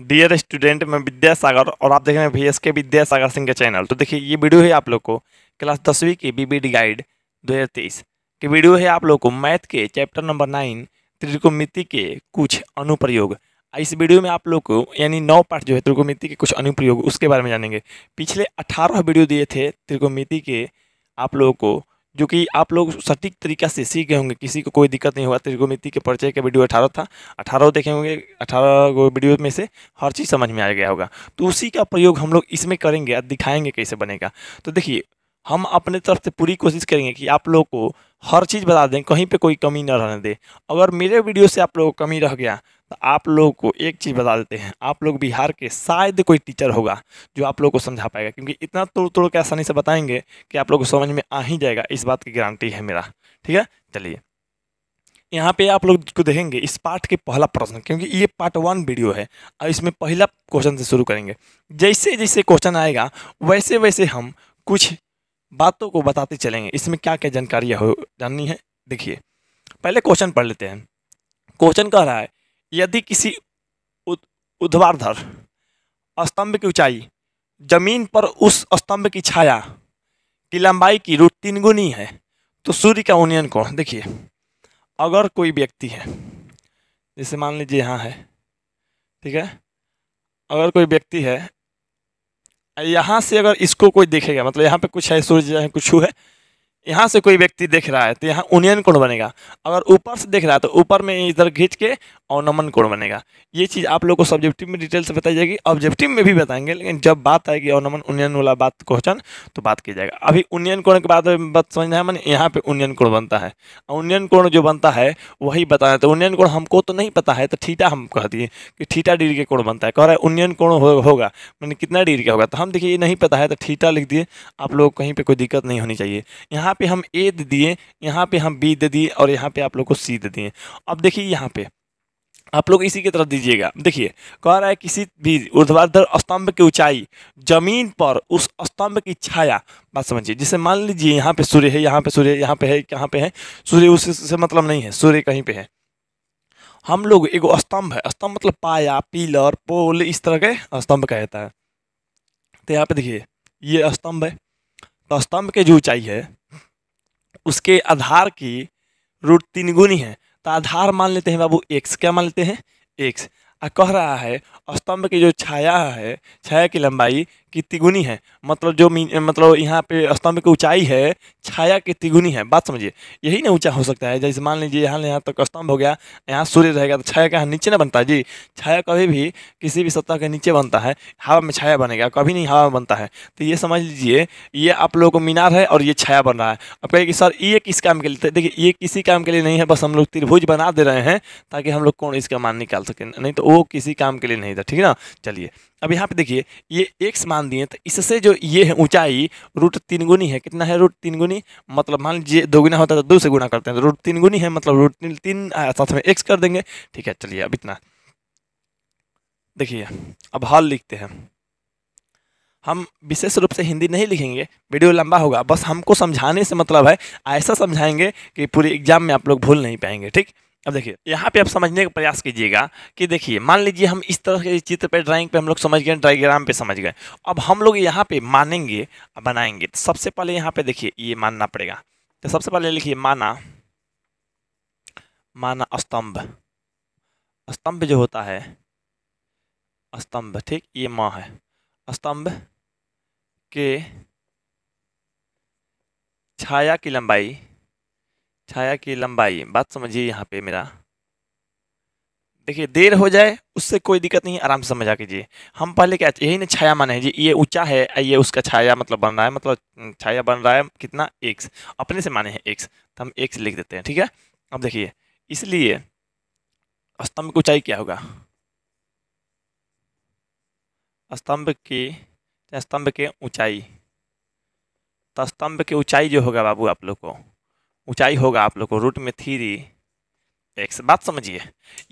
Dear student मैं विद्यासागर और आप देख रहे हैं वी एस के विद्यासागर सिंह के चैनल तो देखिए ये वीडियो है आप लोग को क्लास दसवीं की बी बी डी गाइड दो हज़ार तेईस की वीडियो है आप लोग को मैथ के चैप्टर नंबर नाइन त्रिकोमिति के कुछ अनुप्रयोग इस वीडियो में आप लोग को यानी नौ पार्ट जो है त्रिकोमिति के कुछ अनुप्रयोग उसके बारे में जानेंगे पिछले अठारह वीडियो दिए थे त्रिकोमिति के आप लोगों को जो कि आप लोग सटीक तरीका से सीख गए होंगे किसी को कोई दिक्कत नहीं हुआ त्रिगोमिति के परिचय का वीडियो अठारह था अठारह देखे होंगे अठारह वीडियो में से हर चीज़ समझ में आ गया होगा तो उसी का प्रयोग हम लोग इसमें करेंगे और दिखाएंगे कैसे बनेगा तो देखिए हम अपने तरफ से पूरी कोशिश करेंगे कि आप लोग को हर चीज़ बता दें कहीं पे कोई कमी ना रहने दे अगर मेरे वीडियो से आप लोगों को कमी रह गया तो आप लोगों को एक चीज़ बता देते हैं आप लोग बिहार के शायद कोई टीचर होगा जो आप लोग को समझा पाएगा क्योंकि इतना तोड़ तोड़ के आसानी से बताएंगे कि आप लोग को समझ में आ ही जाएगा इस बात की गारंटी है मेरा ठीक है चलिए यहाँ पे आप लोग को देखेंगे इस पार्ट के पहला प्रश्न क्योंकि ये पार्ट वन वीडियो है और इसमें पहला क्वेश्चन से शुरू करेंगे जैसे जैसे क्वेश्चन आएगा वैसे वैसे हम कुछ बातों को बताते चलेंगे इसमें क्या क्या जानकारियाँ हो जाननी है देखिए पहले क्वेश्चन पढ़ लेते हैं क्वेश्चन कह रहा है यदि किसी उधवारधर स्तंभ की ऊंचाई जमीन पर उस स्तंभ की छाया की लंबाई की रूट तीन गुनी है तो सूर्य का उन्नयन कौन देखिए अगर कोई व्यक्ति है जैसे मान लीजिए यहाँ है ठीक है अगर कोई व्यक्ति है यहाँ से अगर इसको कोई देखेगा मतलब यहाँ पे कुछ है सूर्य है कुछ है यहाँ से कोई व्यक्ति देख रहा है तो यहाँ उन्नयन कोण बनेगा अगर ऊपर से देख रहा है तो ऊपर में इधर घींच के और नमन कोण बनेगा ये चीज़ आप लोग को सब्जेक्टिव में डिटेल से बताई जाएगी ऑब्जेक्टिव में भी बताएंगे लेकिन जब बात आएगी और नमन उन्नयन वाला बात क्वेश्चन तो बात की जाएगा अभी उन्नयन कोण के बाद बात समझना है मैंने यहाँ पर उन्नयन कोण बनता है उन्नयन कोण जो बनता है वही बताना तो उन्नयन कोण हमको तो नहीं पता है तो ठीठा हम कह दिए कि ठीठा डिग्री के कोण बनता है कह रहा है उन्नयन कोण होगा मैंने कितना डिग्री का होगा तो हम देखिए ये नहीं पता है तो ठीठा लिख दिए आप लोग कहीं पर कोई दिक्कत नहीं होनी चाहिए यहाँ यहाँ पे हम ए दे दिए यहाँ पे हम बी दे दिए और यहाँ पे आप लोग को सी दे दिए अब देखिए यहाँ पे आप लोग इसी की तरफ दीजिएगा देखिए कह रहा है किसी भी ऊर्ध्वाधर स्तंभ की ऊंचाई जमीन पर उस स्तंभ की छाया बात समझिए जिसे मान लीजिए यहाँ पे सूर्य है यहाँ पे सूर्य यहाँ पे है कहाँ पे है सूर्य उससे मतलब नहीं है सूर्य कहीं पे है हम लोग एगो स्तंभ है स्तंभ मतलब पाया पिलर पोल इस तरह के स्तंभ कहता है तो यहाँ पे देखिए ये स्तंभ है तो स्तंभ की जो ऊंचाई है उसके आधार की रूट तीन गुनी है तो आधार मान लेते हैं बाबू एक्स क्या मान लेते हैं एक्स आ कह रहा है स्तंभ की जो छाया है छाया की लंबाई की तिगुनी है मतलब जो मतलब यहाँ पे स्तंभ की ऊंचाई है छाया की तिगुनी है बात समझिए यही ना ऊंचा हो सकता है जैसे मान लीजिए यहाँ यहाँ तक तो स्तंभ हो गया यहाँ सूर्य रहेगा तो छाया का नीचे ना बनता जी छाया कभी भी किसी भी सतह के नीचे बनता है हवा में छाया बनेगा कभी नहीं हवा में बनता है तो ये समझ लीजिए ये आप लोगों को मीनार है और ये छाया बन रहा है अब कहें कि सर ये किस काम के लिए तो देखिए ये किसी काम के लिए नहीं है बस हम लोग त्रिभुज बना दे रहे हैं ताकि हम लोग कौन इसका मान निकाल सकें नहीं तो वो किसी काम के लिए नहीं अंदर ठीक है ना चलिए अब यहाँ पे देखिए ये एक समान दिए तो इससे जो ये है ऊंचाई रूट तीन गुनी है कितना है रूट तीन गुनी मतलब मान लीजिए दो गुना होता है तो दो से गुना करते हैं तो रूट तीन गुनी है मतलब रूट तीन, तीन साथ में एक्स कर देंगे ठीक है चलिए अब इतना देखिए अब हॉल लिखते हैं हम विशेष रूप से हिंदी नहीं लिखेंगे वीडियो लंबा होगा बस हमको समझाने से मतलब है ऐसा समझाएंगे कि पूरे एग्जाम में आप लोग भूल नहीं पाएंगे ठीक अब देखिए यहाँ पे आप समझने का प्रयास कीजिएगा कि देखिए मान लीजिए हम इस तरह के चित्र पे ड्राइंग पे हम लोग समझ गए ड्राइग्राम पे समझ गए अब हम लोग यहाँ पे मानेंगे बनाएंगे तो सबसे पहले यहाँ पे देखिए ये मानना पड़ेगा तो सबसे पहले लिखिए माना माना स्तंभ स्तंभ जो होता है स्तंभ ठीक ये माँ है स्तंभ के छाया की लंबाई छाया की लंबाई बात समझिए यहाँ पे मेरा देखिए देर हो जाए उससे कोई दिक्कत नहीं आराम से समझा कीजिए हम पहले क्या यही ना छाया माने जी ये ऊंचा है ये उसका छाया मतलब बन रहा है मतलब छाया बन रहा है कितना एक्स अपने से माने हैं एक्स तो हम एक्स लिख देते हैं ठीक है अब देखिए इसलिए स्तंभ की ऊंचाई क्या होगा स्तंभ की स्तंभ के ऊंचाई तो स्तंभ की ऊंचाई जो होगा बाबू आप लोग को ऊंचाई होगा आप लोग को रूट में थ्री एक्स बात समझिए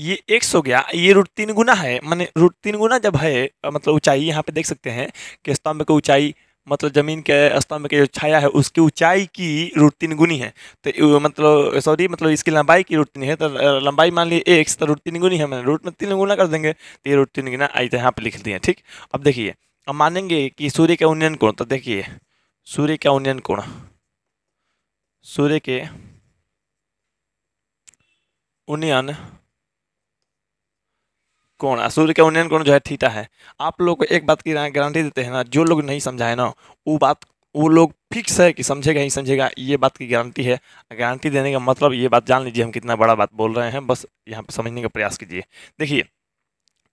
ये एक्स हो गया ये रूट तीन गुना है मैंने रूट तीन गुना जब है मतलब ऊंचाई यहाँ पे देख सकते हैं कि स्तंभ की ऊंचाई मतलब ज़मीन के स्तंभ के जो छाया है उसकी ऊंचाई की रूट तीन गुनी है तो मतलब सॉरी मतलब इसकी लंबाई की रूट तीन है तो लंबाई मान ली एक्स तो रूट तीन गुनी है मैंने रूट में तीन गुना कर देंगे तो ये रूट तीन गुना आई तो यहाँ पर लिख दिए ठीक अब देखिए अब मानेंगे कि सूर्य का उन्नयन कोण तो देखिए सूर्य का उन्नयन कोण सूर्य के उन्नयन है सूर्य के उन्नयन कौन जो है थीटा है आप लोग को एक बात की गारंटी देते हैं ना जो लोग नहीं समझाए ना वो बात वो लोग फिक्स है कि समझेगा ही समझेगा ये बात की गारंटी है गारंटी देने का मतलब ये बात जान लीजिए हम कितना बड़ा बात बोल रहे हैं बस यहाँ पर समझने का प्रयास कीजिए देखिए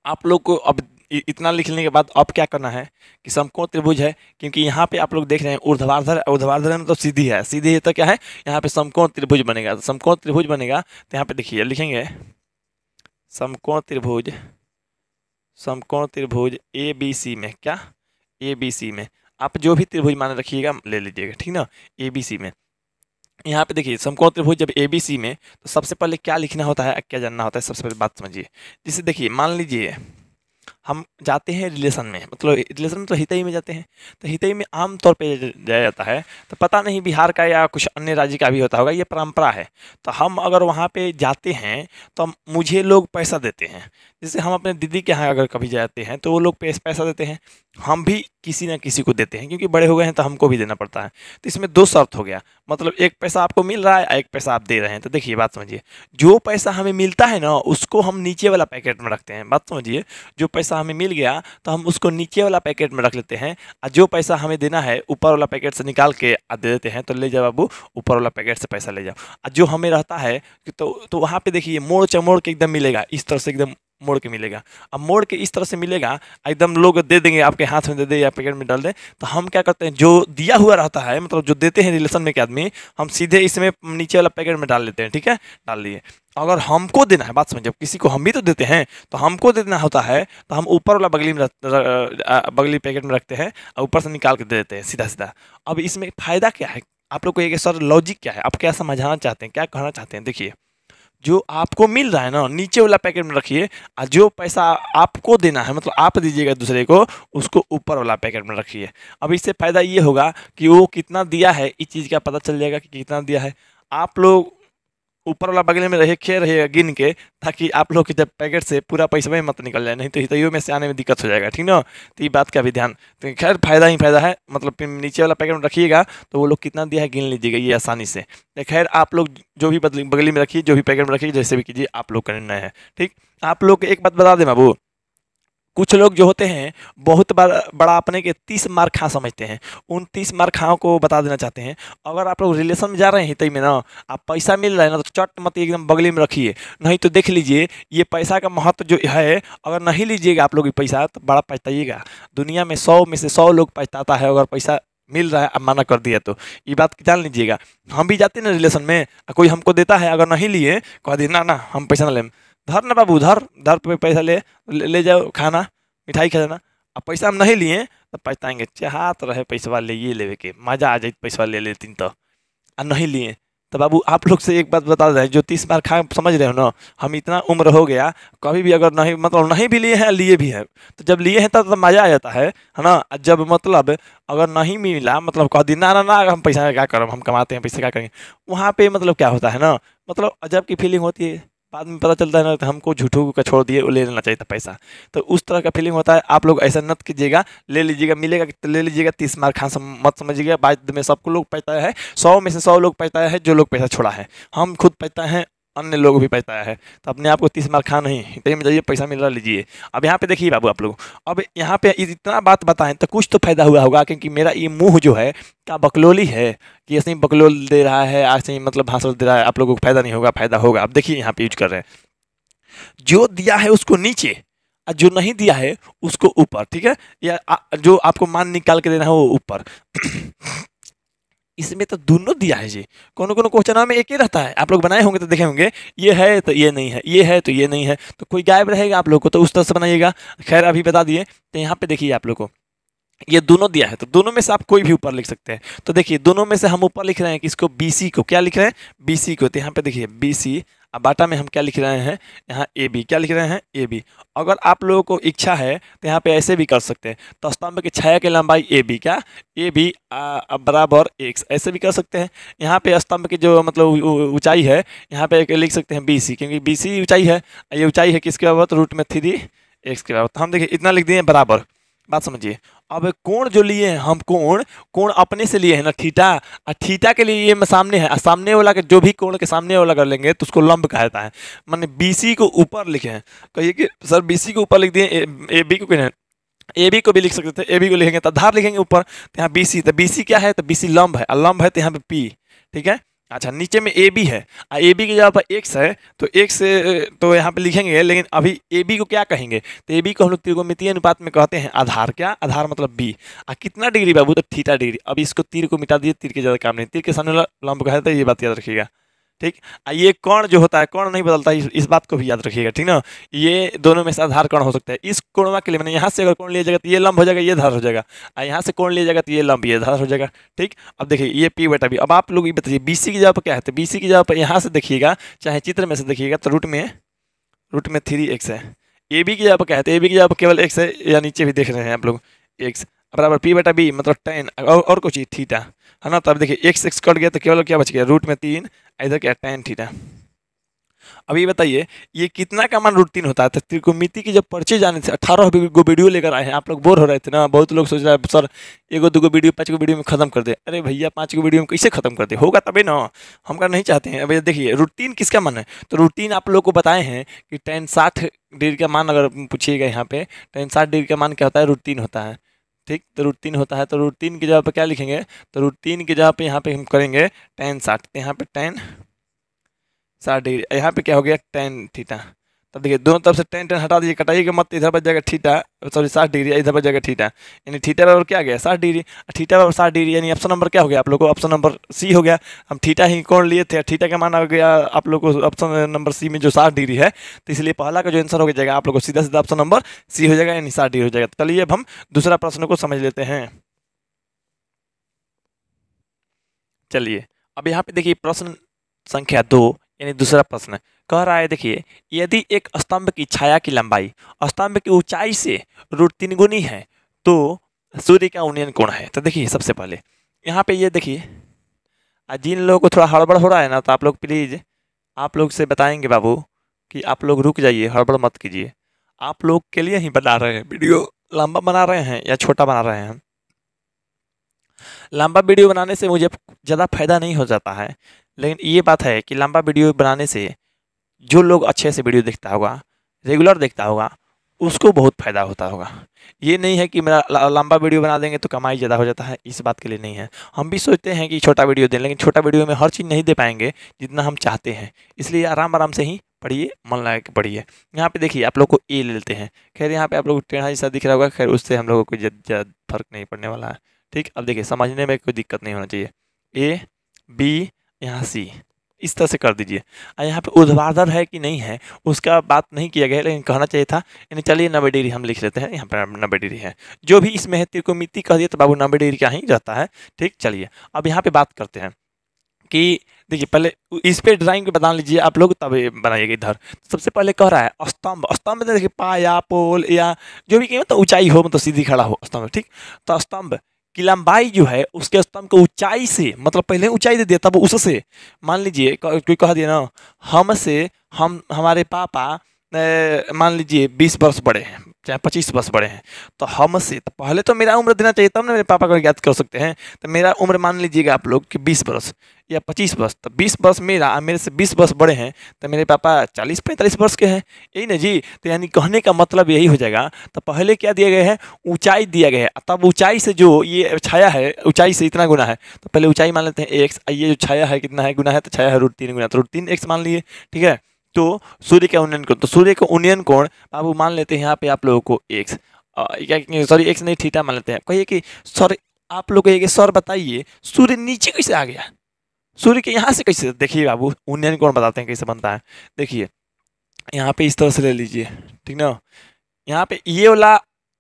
आप लोग को अब इतना लिखने के बाद अब क्या करना है कि समकोण त्रिभुज है क्योंकि यहाँ पे आप लोग देख रहे हैं ऊर्ध्वाधर ऊर्ध्वाधर में तो सीधी है सीधी है तो क्या है यहाँ पे समकोण त्रिभुज बनेगा तो समकोण त्रिभुज बनेगा तो यहाँ पे देखिए लिखेंगे समकोण त्रिभुज समकोण त्रिभुज ए बी सी में क्या ए बी सी में आप जो भी त्रिभुज मान रखिएगा ले लीजिएगा ठीक ना ए बी सी में यहाँ पे देखिए समकोण त्रिभुज जब ए बी सी में तो सबसे पहले क्या लिखना होता है क्या जानना होता है सबसे पहले बात समझिए जिसे देखिए मान लीजिए हम जाते हैं रिलेशन में मतलब रिलेशन में तो हितई में जाते हैं तो हितई में आम तौर पे जाया जाता है तो पता नहीं बिहार का या कुछ अन्य राज्य का भी होता होगा ये परंपरा है तो हम अगर वहाँ पे जाते हैं तो मुझे लोग पैसा देते हैं जैसे हम अपने दीदी के यहाँ अगर कभी जाते हैं तो वो लोग पैसा देते हैं हम भी किसी ना किसी को देते हैं क्योंकि बड़े हो गए हैं तो हमको भी देना पड़ता है तो इसमें दो शर्त हो गया मतलब एक पैसा आपको मिल रहा है एक पैसा आप दे रहे हैं तो देखिए बात समझिए जो पैसा हमें मिलता है ना उसको हम नीचे वाला पैकेट में रखते हैं बात समझिए जो पैसा हमें मिल गया तो हम उसको नीचे वाला पैकेट में रख लेते हैं और जो पैसा हमें देना है ऊपर वाला पैकेट से निकाल के दे देते हैं तो ले जाओ बाबू ऊपर वाला पैकेट से पैसा ले जाओ और जो हमें रहता है तो तो वहाँ पर देखिए मोड़ चमोड़ के एकदम मिलेगा इस तरह से एकदम मोड़ के मिलेगा अब मोड़ के इस तरह से मिलेगा एकदम लोग दे देंगे आपके हाथ में दे दे या पैकेट में डाल दे तो हम क्या करते हैं जो दिया हुआ रहता है मतलब जो देते हैं रिलेशन में के आदमी हम सीधे इसमें नीचे वाला पैकेट में डाल लेते हैं ठीक है डाल दिए तो अगर हमको देना है बात समझ जब किसी को हम भी तो देते हैं तो हमको देना होता है तो हम ऊपर वाला बगली में बगली पैकेट में रखते हैं और ऊपर से निकाल के दे देते हैं सीधा सीधा अब इसमें फ़ायदा क्या है आप लोग को एक सर लॉजिक क्या है आप क्या समझाना चाहते हैं क्या कहना चाहते हैं देखिए जो आपको मिल रहा है ना नीचे वाला पैकेट में रखिए और जो पैसा आपको देना है मतलब आप दीजिएगा दूसरे को उसको ऊपर वाला पैकेट में रखिए अब इससे फ़ायदा ये होगा कि वो कितना दिया है इस चीज़ का पता चल जाएगा कि कितना दिया है आप लोग ऊपर वाला बगले में रहे खे रहे गिन के ताकि आप लोग के जब पैकेट से पूरा पैसा में मत निकल जाए नहीं तो हितैयो में से आने में दिक्कत हो जाएगा ठीक ना तो ये बात का भी ध्यान तो खैर फायदा ही फायदा है मतलब नीचे वाला पैकेट में रखिएगा तो वो लोग कितना दिया है गिन लीजिएगा ये आसानी से तो खैर आप लोग जो भी बगली में रखिए जो भी पैकेट में रखिए जैसे भी कीजिए आप लोग का निर्णय है ठीक आप लोग एक बात बता दें बाबू कुछ लोग जो होते हैं बहुत बड़ा बड़ा अपने के तीस मार खा समझते हैं उन तीस मार खाओं को बता देना चाहते हैं अगर आप लोग रिलेशन में जा रहे हैं तई में ना आप पैसा मिल रहा है ना तो चट मत एकदम बगले में रखिए नहीं तो देख लीजिए ये पैसा का महत्व जो है अगर नहीं लीजिएगा आप लोग ये पैसा तो बड़ा पछताइएगा दुनिया में सौ में से सौ लोग पछताता है अगर पैसा मिल रहा है अब माना कर दिया तो ये बात जान लीजिएगा हम भी जाते ना रिलेशन में कोई हमको देता है अगर नहीं लिए कह दिए ना ना हम पैसा ना लें धर ना बाबू धर धर पे पैसा ले ले जाओ खाना मिठाई खा जाना अब पैसा हम नहीं लिए हाँ, तो पछताएंगे चाहत रहे पैसा ले ये लेवे के मज़ा आ जाए तो पैसा ले लेती तो आ नहीं लिए तो बाबू आप लोग से एक बात बता दें जो तीस बार खा समझ रहे हो ना हम इतना उम्र हो गया कभी भी अगर नहीं मतलब नहीं भी लिए हैं लिए भी हैं तो जब लिए हैं तब तो, तो मज़ा आ जाता है है ना जब मतलब अगर नहीं मिला मतलब कह दी ना ना ना हम पैसा क्या करें हम कमाते हैं पैसे क्या करेंगे वहाँ पर मतलब क्या होता है ना मतलब अजब की फीलिंग होती है बाद में पता चलता है ना हमको झूठों का छोड़ दिए ले लेना चाहिए था पैसा तो उस तरह का फीलिंग होता है आप लोग ऐसा मत कीजिएगा ले लीजिएगा मिलेगा तो ले लीजिएगा तीस मार्क हाँ सम, मत समझिएगा बाद में सबको लोग पैसा है सौ में से सौ लोग पैसा है जो लोग पैसा छोड़ा है हम खुद पैसा है अन्य लोगों भी पैसा आया है तो अपने आप को तीस मार खा नहीं इतने में जाइए पैसा मिल रहा लीजिए अब यहाँ पे देखिए बाबू आप लोग अब यहाँ पे इतना बात बताएं तो कुछ तो फायदा हुआ होगा क्योंकि मेरा ये मुँह जो है क्या बकलोली है कि ऐसे ही बकलोल दे रहा है ऐसे ही मतलब भाषण दे रहा है आप लोगों को फायदा नहीं होगा फायदा होगा आप देखिए यहाँ पे यूज कर रहे हैं जो दिया है उसको नीचे और जो नहीं दिया है उसको ऊपर ठीक है या जो आपको मान निकाल के देना है वो ऊपर इसमें तो दोनों दिया है जी कोनो कोनो क्वेश्चन में एक ही रहता है आप लोग बनाए होंगे तो देखे होंगे ये है तो ये नहीं है ये है तो ये नहीं है तो कोई गायब रहेगा आप लोग को तो उस तरह से बनाइएगा खैर अभी बता दिए तो यहाँ पे देखिए आप लोग को ये दोनों दिया है तो दोनों में से आप कोई भी ऊपर लिख सकते हैं तो देखिए दोनों में से हम ऊपर लिख रहे हैं कि इसको बी को क्या लिख रहे हैं बी को तो यहाँ पे देखिए बी अब बाटा में हम क्या लिख रहे हैं यहाँ ए बी क्या लिख रहे हैं ए बी अगर आप लोगों को इच्छा है तो यहाँ पे ऐसे भी कर सकते हैं तो स्तंभ की छाया की लंबाई ए बी क्या ए बी बराबर एक्स ऐसे भी कर सकते हैं यहाँ पे स्तंभ की जो मतलब ऊंचाई है यहाँ पे लिख सकते हैं बी सी क्योंकि बी सी ऊँचाई है ये ऊंचाई है किसके बाबत रूट में थ्री एक्स के बाबत तो हम देखिए इतना लिख दिए बराबर बात समझिए अब कोण जो लिए हैं हम कोण कोण अपने से लिए हैं ना ठीटा और ठीटा के लिए ये सामने है सामने वाला के जो भी कोण के सामने वाला कर लेंगे तो उसको लंब कहा जाता है मैंने बी को ऊपर लिखे हैं कहिए कि सर बी को ऊपर लिख दिए ए बी को कहने ए बी को भी लिख सकते थे ए बी को लिखेंगे तो धार लिखेंगे ऊपर तो यहाँ बी सी तो बी सी क्या है तो बी सी लंब है और लंब है तो यहाँ पे पी ठीक है अच्छा नीचे में ए बी है ए बी की जगह पर एक्स है तो एक्स तो यहाँ पे लिखेंगे लेकिन अभी ए बी को क्या कहेंगे तो ए बी को हम लोग त्रिकोमितीय अनुपात में कहते हैं आधार क्या आधार मतलब बी आ कितना डिग्री बाबू तो थीटा डिग्री अब इसको तीर को मिटा दिए तीर के ज़्यादा काम नहीं तीर के सामने लंब कहते हैं ये बात याद रखिएगा ठीक ये कौन जो होता है कौन नहीं बदलता है इस बात को भी याद रखिएगा ठीक ना ये दोनों में से आधार कौन हो सकता है इस कोणवा के लिए मैंने यहाँ से अगर कोण लिया जाएगा तो ये लंब हो जाएगा ये धार हो जाएगा और यहाँ से कोण लिया जाएगा तो ये लंब ये धार हो जाएगा ठीक अब देखिए ये पी बेटा भी अब आप लोग ये बताइए बी की जगह पर क्या है तो बी की जगह पर यहाँ से देखिएगा चाहे चित्र में से देखिएगा तो रूट में रूट में थ्री एक्स है ए बी की जगह पर क्या है तो ए बी की जगह पर केवल एक्स है या नीचे भी देख रहे हैं आप लोग एक्स बराबर पी बेटा बी मतलब टेन और, और कुछ थीटा है ना तो अब देखिए एक्स एक्स कट गया तो केवल क्या बच गया रूट में तीन इधर क्या टेन थीटा अब ये बताइए ये कितना का मान रूट तीन होता है त्रिकोमिति की जब पर्चे जाने से अठारह गो वीडियो लेकर आए हैं आप लोग बोर हो रहे थे ना बहुत लोग सोच रहे हैं सर एगो दो गो वीडियो पाँच गो वीडियो में खत्म कर दे अरे भैया पाँच गो वीडियो में कैसे खत्म कर दे होगा तभी ना हम क्या नहीं चाहते हैं भैया देखिए रूटीन किसका मन है तो रूटीन आप लोग को बताए हैं कि टेन साठ डिग्री का मान अगर पूछिएगा यहाँ पे टेन साठ डिग्री का मान क्या होता है रूटीन होता है ठीक तो रूट तीन होता है तो रूट तीन की जगह पर क्या लिखेंगे तो रूट तीन की जगह पर यहाँ पे हम करेंगे टेन साठ यहाँ पे टेन साठ डिग्री यहाँ पे क्या हो गया टेन थीटा तब देखिए दोनों तरफ से टेन टेन हटा दीजिए कटाई के मत इधर पर जाएगा ठीटा सॉरी साठ डिग्री इधर पर जाएगा ठीटा यानी ठीटा बराबर क्या गया साठ डिग्री ठीटा बराबर साठ डिग्री यानी ऑप्शन नंबर क्या हो गया आप लोग को ऑप्शन नंबर सी हो गया हम ठीटा ही कौन लिए थे ठीटा का माना हो गया आप लोग को ऑप्शन नंबर सी में जो साठ डिग्री है तो इसलिए पहला का जो आंसर हो जाएगा आप लोग को सीधा सीधा ऑप्शन नंबर सी हो जाएगा यानी साठ डिग्री हो जाएगा तो चलिए अब हम दूसरा प्रश्न को समझ लेते हैं चलिए अब यहाँ पे देखिए प्रश्न संख्या दो यानी दूसरा प्रश्न कह रहा है देखिए यदि एक स्तंभ की छाया की लंबाई स्तंभ की ऊंचाई से रूट तीन गुनी है तो सूर्य का उन्नयन कोण है तो देखिए सबसे पहले यहाँ पे ये देखिए जिन लोगों को थोड़ा हड़बड़ हो रहा है ना तो आप लोग प्लीज़ आप लोग से बताएंगे बाबू कि आप लोग रुक जाइए हड़बड़ मत कीजिए आप लोग के लिए ही बना रहे हैं वीडियो लंबा बना रहे हैं या छोटा बना रहे हैं लंबा वीडियो बनाने से मुझे ज़्यादा फायदा नहीं हो जाता है लेकिन ये बात है कि लंबा वीडियो बनाने से जो लोग अच्छे से वीडियो देखता होगा रेगुलर देखता होगा उसको बहुत फ़ायदा होता होगा ये नहीं है कि मेरा लंबा वीडियो बना देंगे तो कमाई ज़्यादा हो जाता है इस बात के लिए नहीं है हम भी सोचते हैं कि छोटा वीडियो दें लेकिन छोटा वीडियो में हर चीज़ नहीं दे पाएंगे जितना हम चाहते हैं इसलिए आराम आराम से ही पढ़िए मन लगा के पढ़िए यहाँ पे देखिए आप लोग को ए ले लेते हैं खैर यहाँ पे आप लोग टेढ़ा जैसा दिख रहा होगा खैर उससे हम लोगों को ज़्यादा फर्क नहीं पड़ने वाला है ठीक अब देखिए समझने में कोई दिक्कत नहीं होना चाहिए ए बी यहाँ सी इस तरह से कर दीजिए यहाँ पे ऊर्ध्वाधर है कि नहीं है उसका बात नहीं किया गया लेकिन कहना चाहिए था यानी चलिए नब्बे डिग्री हम लिख लेते हैं यहाँ पर नब्बे डिग्री है जो भी इसमें है त्रिकोमिति कह दिए तो बाबू नब्बे डिग्री का ही रहता है ठीक चलिए अब यहाँ पर बात करते हैं कि देखिए पहले इस पे ड्राइंग बना लीजिए आप लोग तब बनाइएगा इधर सबसे पहले कह रहा है स्तंभ स्तंभ देखिए पाया पोल या जो भी कहें मतलब ऊंचाई हो मतलब सीधी खड़ा हो स्तंभ ठीक तो स्तंभ कि लंबाई जो है उसके स्तंभ को ऊंचाई से मतलब पहले ऊंचाई दे दिया तब उससे मान लीजिए कोई कह दिया ना हमसे हम हमारे पापा मान लीजिए बीस वर्ष बड़े हैं चाहे पच्चीस वर्ष बड़े हैं तो हमसे तो पहले तो मेरा उम्र देना चाहिए तब ना मेरे पापा को ज्ञात कर सकते हैं तो मेरा उम्र मान लीजिएगा आप लोग कि बीस वर्ष या पच्चीस वर्ष तो बीस वर्ष मेरा मेरे से बीस वर्ष बड़े हैं तो मेरे पापा चालीस पैंतालीस वर्ष के हैं यही ना जी तो यानी कहने का मतलब यही हो जाएगा तो पहले क्या दिया गया है ऊंचाई दिया गया है तब ऊंचाई से जो ये छाया है ऊंचाई से इतना गुना है तो पहले ऊंचाई मान लेते हैं एक्स ये जो छाया है कितना है गुना है तो छाया है रूट तीन गुना तो रूट तीन एक्स मान लिए ठीक है तो सूर्य का उन्नयन कोण तो सूर्य का उन्नयन कोण बाबू मान लेते हैं यहाँ पे आप लोगों को एक्स क्या सॉरी एक्स नहीं ठीठा मान लेते हैं कहिए कि सर आप लोग कहिए सर बताइए सूर्य नीचे कैसे आ गया सूर्य के यहाँ से कैसे देखिए बाबू उन्नयन कौन बताते हैं कैसे बनता है देखिए यहाँ पे इस तरह से ले लीजिए ठीक ना यहाँ पे ये वाला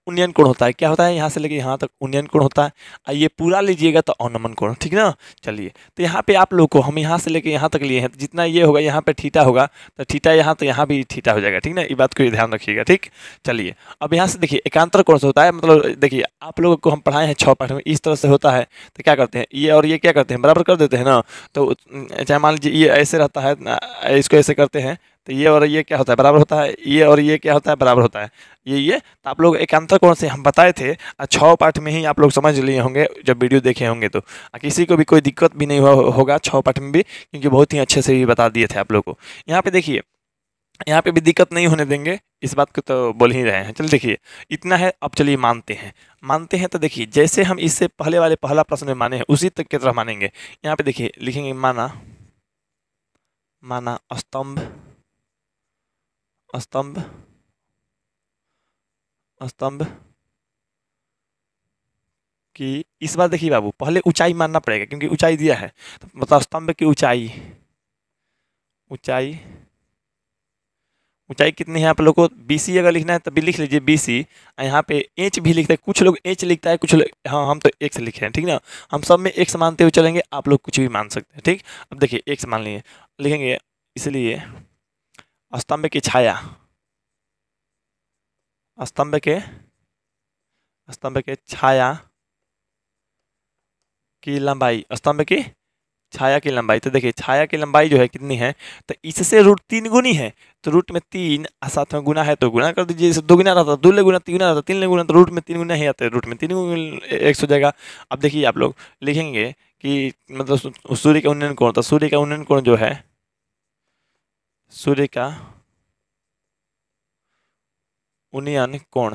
उन्नयन कोण होता है क्या होता है यहाँ से लेके यहाँ तक उन्नयन कोण होता है आइए पूरा लीजिएगा तो अवनमन कोण ठीक ना चलिए तो यहाँ पे आप लोग को हम यहाँ से लेके यहाँ तक लिए हैं तो जितना ये होगा यहाँ पे ठीटा होगा तो ठीटा यहाँ तो यहाँ भी ठीटा हो जाएगा ठीक ना ये बात को ध्यान रखिएगा ठीक चलिए अब यहाँ से देखिए एकांतर कोण से होता है मतलब देखिए आप लोगों को हम पढ़ाए हैं छः पाठ में इस तरह से होता है तो क्या करते हैं ये और ये क्या करते हैं बराबर कर देते हैं ना तो चाहे मान लीजिए ये ऐसे रहता है इसको ऐसे करते हैं तो ये और ये क्या होता है बराबर होता है ये और ये क्या होता है बराबर होता है ये ये तो आप लोग एक अंतर कौन से हम बताए थे छ पाठ में ही आप लोग समझ लिए होंगे जब वीडियो देखे होंगे तो किसी को भी कोई दिक्कत भी नहीं हुआ होगा छः पाठ में भी क्योंकि बहुत ही अच्छे से ही बता दिए थे आप लोग को यहाँ पर देखिए यहाँ पे भी दिक्कत नहीं होने देंगे इस बात को तो बोल ही रहे हैं चलिए देखिए इतना है अब चलिए मानते हैं मानते हैं तो देखिए जैसे हम इससे पहले वाले पहला प्रश्न में माने हैं उसी तक की तरह मानेंगे यहाँ पे देखिए लिखेंगे माना माना स्तंभ स्तंभ स्तंभ कि इस बार देखिए बाबू पहले ऊंचाई मानना पड़ेगा क्योंकि ऊंचाई दिया है तो मतलब स्तंभ की ऊंचाई ऊंचाई ऊंचाई कितनी है आप लोग को बी सी अगर लिखना है तभी लिख लीजिए बी सी यहाँ पे एच भी लिखते हैं कुछ लोग एच लिखता है कुछ लोग हाँ हम तो एक से लिखे हैं ठीक ना हम सब में से मानते हुए चलेंगे आप लोग कुछ भी मान सकते हैं ठीक अब देखिए एक मान लीजिए लिखेंगे इसलिए स्तंभ की छाया स्तंभ के स्तंभ के छाया की लंबाई स्तंभ की छाया की लंबाई तो देखिए छाया की लंबाई जो है कितनी है तो इससे रूट तीन गुनी है तो रूट में तीन साथ में गुना है तो गुना कर दीजिए जैसे दोगुना रहता दो ले गुना तीन गुना रहता तीन ले गुना तो रूट में तीन गुना ही आता है रूट में तीन गुना एक सौ जगह अब देखिए आप लोग लिखेंगे कि मतलब सूर्य का उन्नयन कोण तो सूर्य का उन्नयन कोण जो है सूर्य का उन्नयन कोण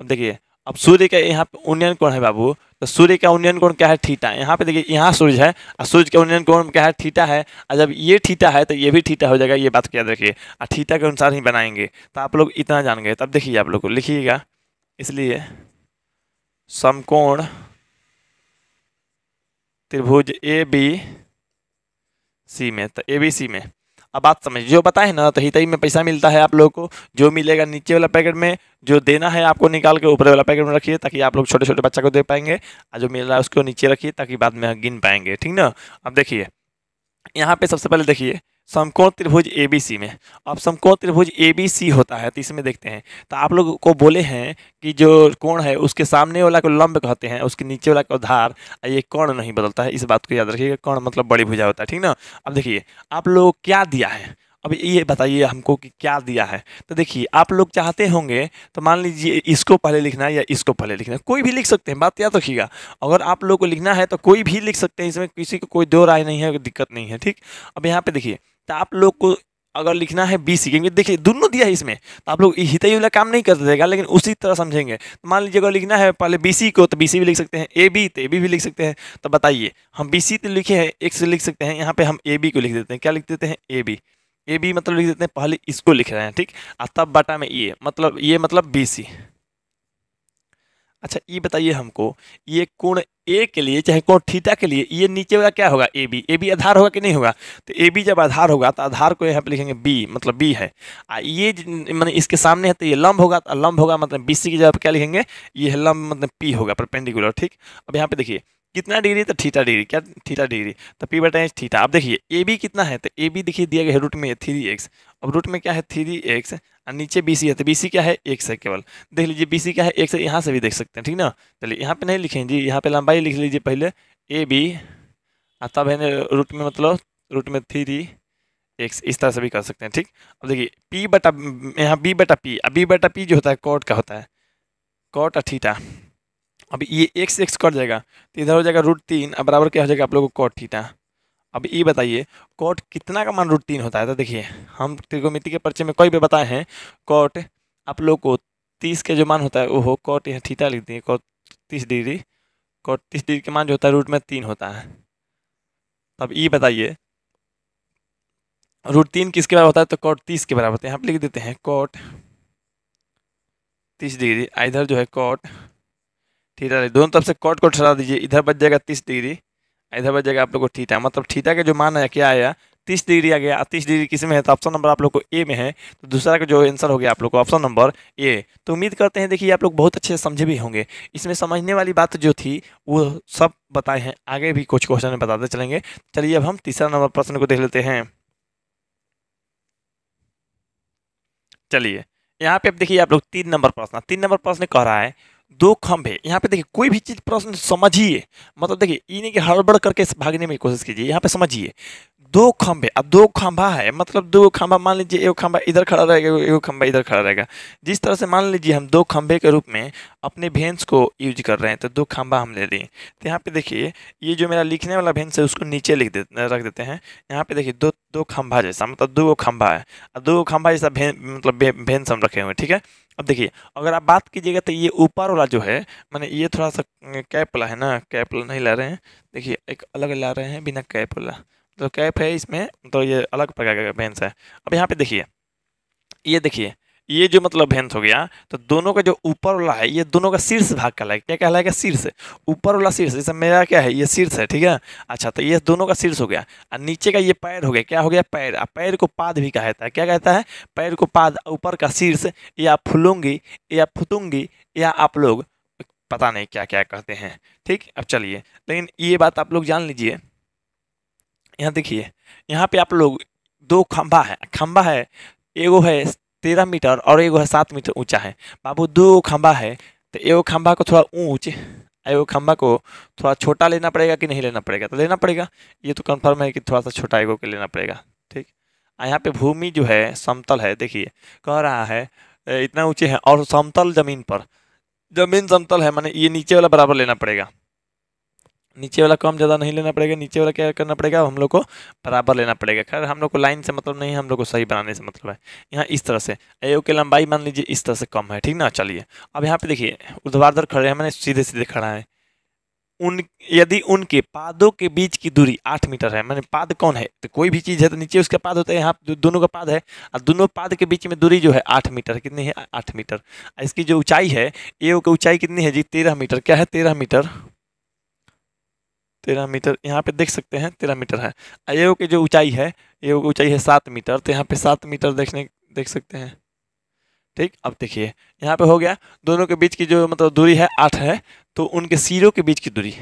अब देखिए अब सूर्य का यहाँ पे उन्नयन कोण है बाबू तो सूर्य का उन्नयन कोण क्या है ठीटा यहाँ पे देखिए यहाँ सूर्य है और सूर्य का उन्नयन कोण क्या है ठीटा है और जब ये थीटा है तो ये भी थीटा हो जाएगा ये बात क्या देखिए और ठीटा के अनुसार ही बनाएंगे तो आप लोग इतना जान गए तब तो देखिए आप लोग को लिखिएगा इसलिए समकोण त्रिभुज ए बी सी में तो ए बी सी में अब बात समझ जो बताए ना तो हितई में पैसा मिलता है आप लोगों को जो मिलेगा नीचे वाला पैकेट में जो देना है आपको निकाल के ऊपर वाला पैकेट में रखिए ताकि आप लोग छोटे छोटे बच्चा को दे पाएंगे और जो मिल रहा है उसको नीचे रखिए ताकि बाद में गिन पाएंगे ठीक ना अब देखिए यहाँ पे सबसे पहले देखिए समकोण त्रिभुज ए बी सी में अब समकोण त्रिभुज ए बी सी होता है तो इसमें देखते हैं तो आप लोग को बोले हैं कि जो कोण है उसके सामने वाला को लंब कहते हैं उसके नीचे वाला को धार ये कोण नहीं बदलता है इस बात को याद रखिएगा कोण मतलब बड़ी भुजा होता है ठीक ना अब देखिए आप लोग क्या दिया है अब ये बताइए हमको कि क्या दिया है तो देखिए आप लोग चाहते होंगे तो मान लीजिए इसको पहले लिखना है या इसको पहले लिखना है कोई भी लिख सकते हैं बात याद रखिएगा अगर आप लोग को लिखना है तो कोई भी लिख सकते हैं इसमें किसी को कोई दो राय नहीं है दिक्कत नहीं है ठीक अब यहाँ पे देखिए तो आप लोग को अगर लिखना है बी सीखेंगे देखिए दोनों दिया है इसमें तो आप लोग हितई वाला काम नहीं कर देगा लेकिन उसी तरह समझेंगे तो मान लीजिए अगर लिखना है पहले बी सी को तो बी सी भी लिख सकते हैं ए बी तो ए बी भी लिख सकते हैं तो बताइए हम बी सी तो लिखे हैं एक से लिख सकते हैं यहाँ पे हम ए बी को लिख देते हैं क्या लिख देते हैं ए बी ए बी मतलब लिख देते हैं पहले इसको लिख रहे हैं ठीक और तब बटा में ये मतलब ये मतलब बी सी अच्छा ये बताइए हमको ये कोण ए के लिए चाहे कोण थीटा के लिए ये नीचे वाला क्या होगा ए बी ए बी आधार होगा कि नहीं होगा तो ए बी जब आधार होगा तो आधार को यहाँ पे लिखेंगे बी मतलब बी है आ ये मैंने इसके सामने है तो ये लंब होगा तो लंब होगा मतलब बी सी की जगह क्या लिखेंगे ये लंब मतलब पी होगा परपेंडिकुलर ठीक अब यहाँ पे देखिए कितना डिग्री तो थीटा डिग्री क्या थीटा डिग्री तो पी बटा एच थीटा अब देखिए ए बी कितना है तो ए बी देखिए दिया गया है रूट में थ्री एक्स अब रूट में क्या है थ्री एक्स और नीचे बी सी है तो बी सी क्या है एक से केवल देख लीजिए बी सी क्या है एक से यहाँ से भी देख सकते हैं ठीक ना चलिए यहाँ पे नहीं लिखें जी यहाँ पे लंबाई लिख लीजिए पहले ए बी और तब है रूट में मतलब रूट में थ्री एक्स इस तरह से भी कर सकते हैं ठीक अब देखिए पी बटा यहाँ बी बटा पी अब बी बटा पी जो होता है कॉट का होता है कॉट अठीटा अब ये एक्स एक्स कट जाएगा तो इधर हो जाएगा रूट तीन अब बराबर क्या हो जाएगा आप लोगों को कॉट थीटा अब ये बताइए कोट कितना का मान रूट तीन होता है तो देखिए हम त्रिकोमिति के पर्चे में कोई भी बताए हैं कोट आप लोग को तीस के जो मान होता है वो हो कोट यहाँ थीटा लिख दिए कोट तीस डिग्री कोट तीस डिग्री के मान जो होता है रूट में तीन होता है अब ये बताइए रूट तीन किसके बराबर होता है तो कोट तीस के बराबर होता है यहाँ पर लिख देते हैं कोट तीस डिग्री इधर जो है ठीटा थीटा दोनों तरफ से कोट कोट ठहरा दीजिए इधर बच जाएगा तीस डिग्री इधर बजेगा आप लोग को ठीटा मतलब ठीटा का जो मान है क्या आया तीस डिग्री आ गया तीस डिग्री किस में है तो ऑप्शन नंबर आप लोग को ए में है तो दूसरा का जो आंसर हो गया आप लोग को ऑप्शन नंबर ए तो उम्मीद करते हैं देखिए आप लोग बहुत अच्छे से समझे भी होंगे इसमें समझने वाली बात जो थी वो सब बताए हैं आगे भी कुछ क्वेश्चन में बताते चलेंगे चलिए अब हम तीसरा नंबर प्रश्न को देख लेते हैं चलिए यहाँ पे अब देखिए आप लोग तीन नंबर प्रश्न तीन नंबर प्रश्न कह रहा है दो खंभे यहाँ पे देखिए कोई भी चीज़ प्रश्न समझिए मतलब देखिए ये नहीं कि हड़बड़ करके भागने में कोशिश कीजिए यहाँ पे समझिए दो खंभे अब दो खंभा है मतलब दो खंभा मान लीजिए एक खंभा इधर खड़ा रहेगा एक खंभा इधर खड़ा रहेगा जिस तरह से मान लीजिए हम दो खंभे के रूप में अपने भेंस को यूज कर रहे हैं तो दो खंभा हम ले लिए तो यहाँ पे देखिए ये जो मेरा लिखने वाला भेंस है उसको नीचे लिख दे रख देते हैं यहाँ पे देखिए दो दो खंभा जैसा मतलब दो खंभा है दो खंभा जैसा भें मतलब भेंस हम रखे हुए ठीक है अब देखिए अगर आप बात कीजिएगा तो ये ऊपर वाला जो है मैंने ये थोड़ा सा कैप वाला है ना कैप वाला नहीं ला रहे हैं देखिए एक अलग ला रहे हैं बिना कैप वाला तो कैप है इसमें तो ये अलग प्रकार का भेंस है अब यहाँ पे देखिए ये देखिए ये जो मतलब भेंस हो गया तो दोनों का जो ऊपर वाला है ये दोनों का शीर्ष भाग कहलाएगा क्या कहलाएगा शीर्ष ऊपर वाला शीर्ष जैसे मेरा क्या है ये शीर्ष है ठीक है अच्छा तो ये दोनों का शीर्ष हो गया और नीचे का ये पैर हो गया क्या हो गया पैर और पैर को पाद भी कहता है क्या कहता है पैर को पाद ऊपर का शीर्ष या फुलूंगी या फुतूंगी या आप लोग पता नहीं क्या क्या कहते हैं ठीक अब चलिए लेकिन ये बात आप लोग जान लीजिए यहाँ देखिए यहाँ पे आप लोग दो खंभा है खंभा है एगो है तेरह मीटर और एगो है सात मीटर ऊंचा है बाबू दो खंभा है तो एगो खंभा को थोड़ा ऊँच एगो खंभा को थोड़ा छोटा लेना पड़ेगा कि नहीं लेना पड़ेगा तो लेना पड़ेगा ये तो कन्फर्म है कि थोड़ा सा छोटा एगो के लेना पड़ेगा ठीक यहाँ पे भूमि जो है समतल है देखिए कह रहा है इतना ऊँचे है और समतल ज़मीन पर ज़मीन समतल है मैंने ये नीचे वाला बराबर लेना पड़ेगा नीचे वाला कम ज़्यादा नहीं लेना पड़ेगा नीचे वाला क्या करना पड़ेगा हम लोग को बराबर लेना पड़ेगा खैर हम लोग को लाइन से मतलब नहीं हम लोग को सही बनाने से मतलब है यहाँ इस तरह से एओ की लंबाई मान लीजिए इस तरह से कम है ठीक ना चलिए अब यहाँ पे देखिए दर खड़े हैं मैंने सीधे सीधे खड़ा है उन यदि उनके पादों के बीच की दूरी आठ मीटर है मैंने पाद कौन है तो कोई भी चीज़ है तो नीचे उसका पाद होता है यहाँ दोनों का पाद है और दोनों पाद के बीच में दूरी जो है आठ मीटर कितनी है आठ मीटर इसकी जो ऊंचाई है ए की ऊंचाई कितनी है जी तेरह मीटर क्या है तेरह मीटर तेरह मीटर यहाँ पे देख सकते हैं तेरह मीटर है ए की जो ऊंचाई है ये की ऊंचाई है सात मीटर तो यहाँ पे सात मीटर देखने देख सकते हैं ठीक अब देखिए यहाँ पे हो गया दोनों के बीच की जो मतलब दूरी है आठ है तो उनके सिरों के बीच की दूरी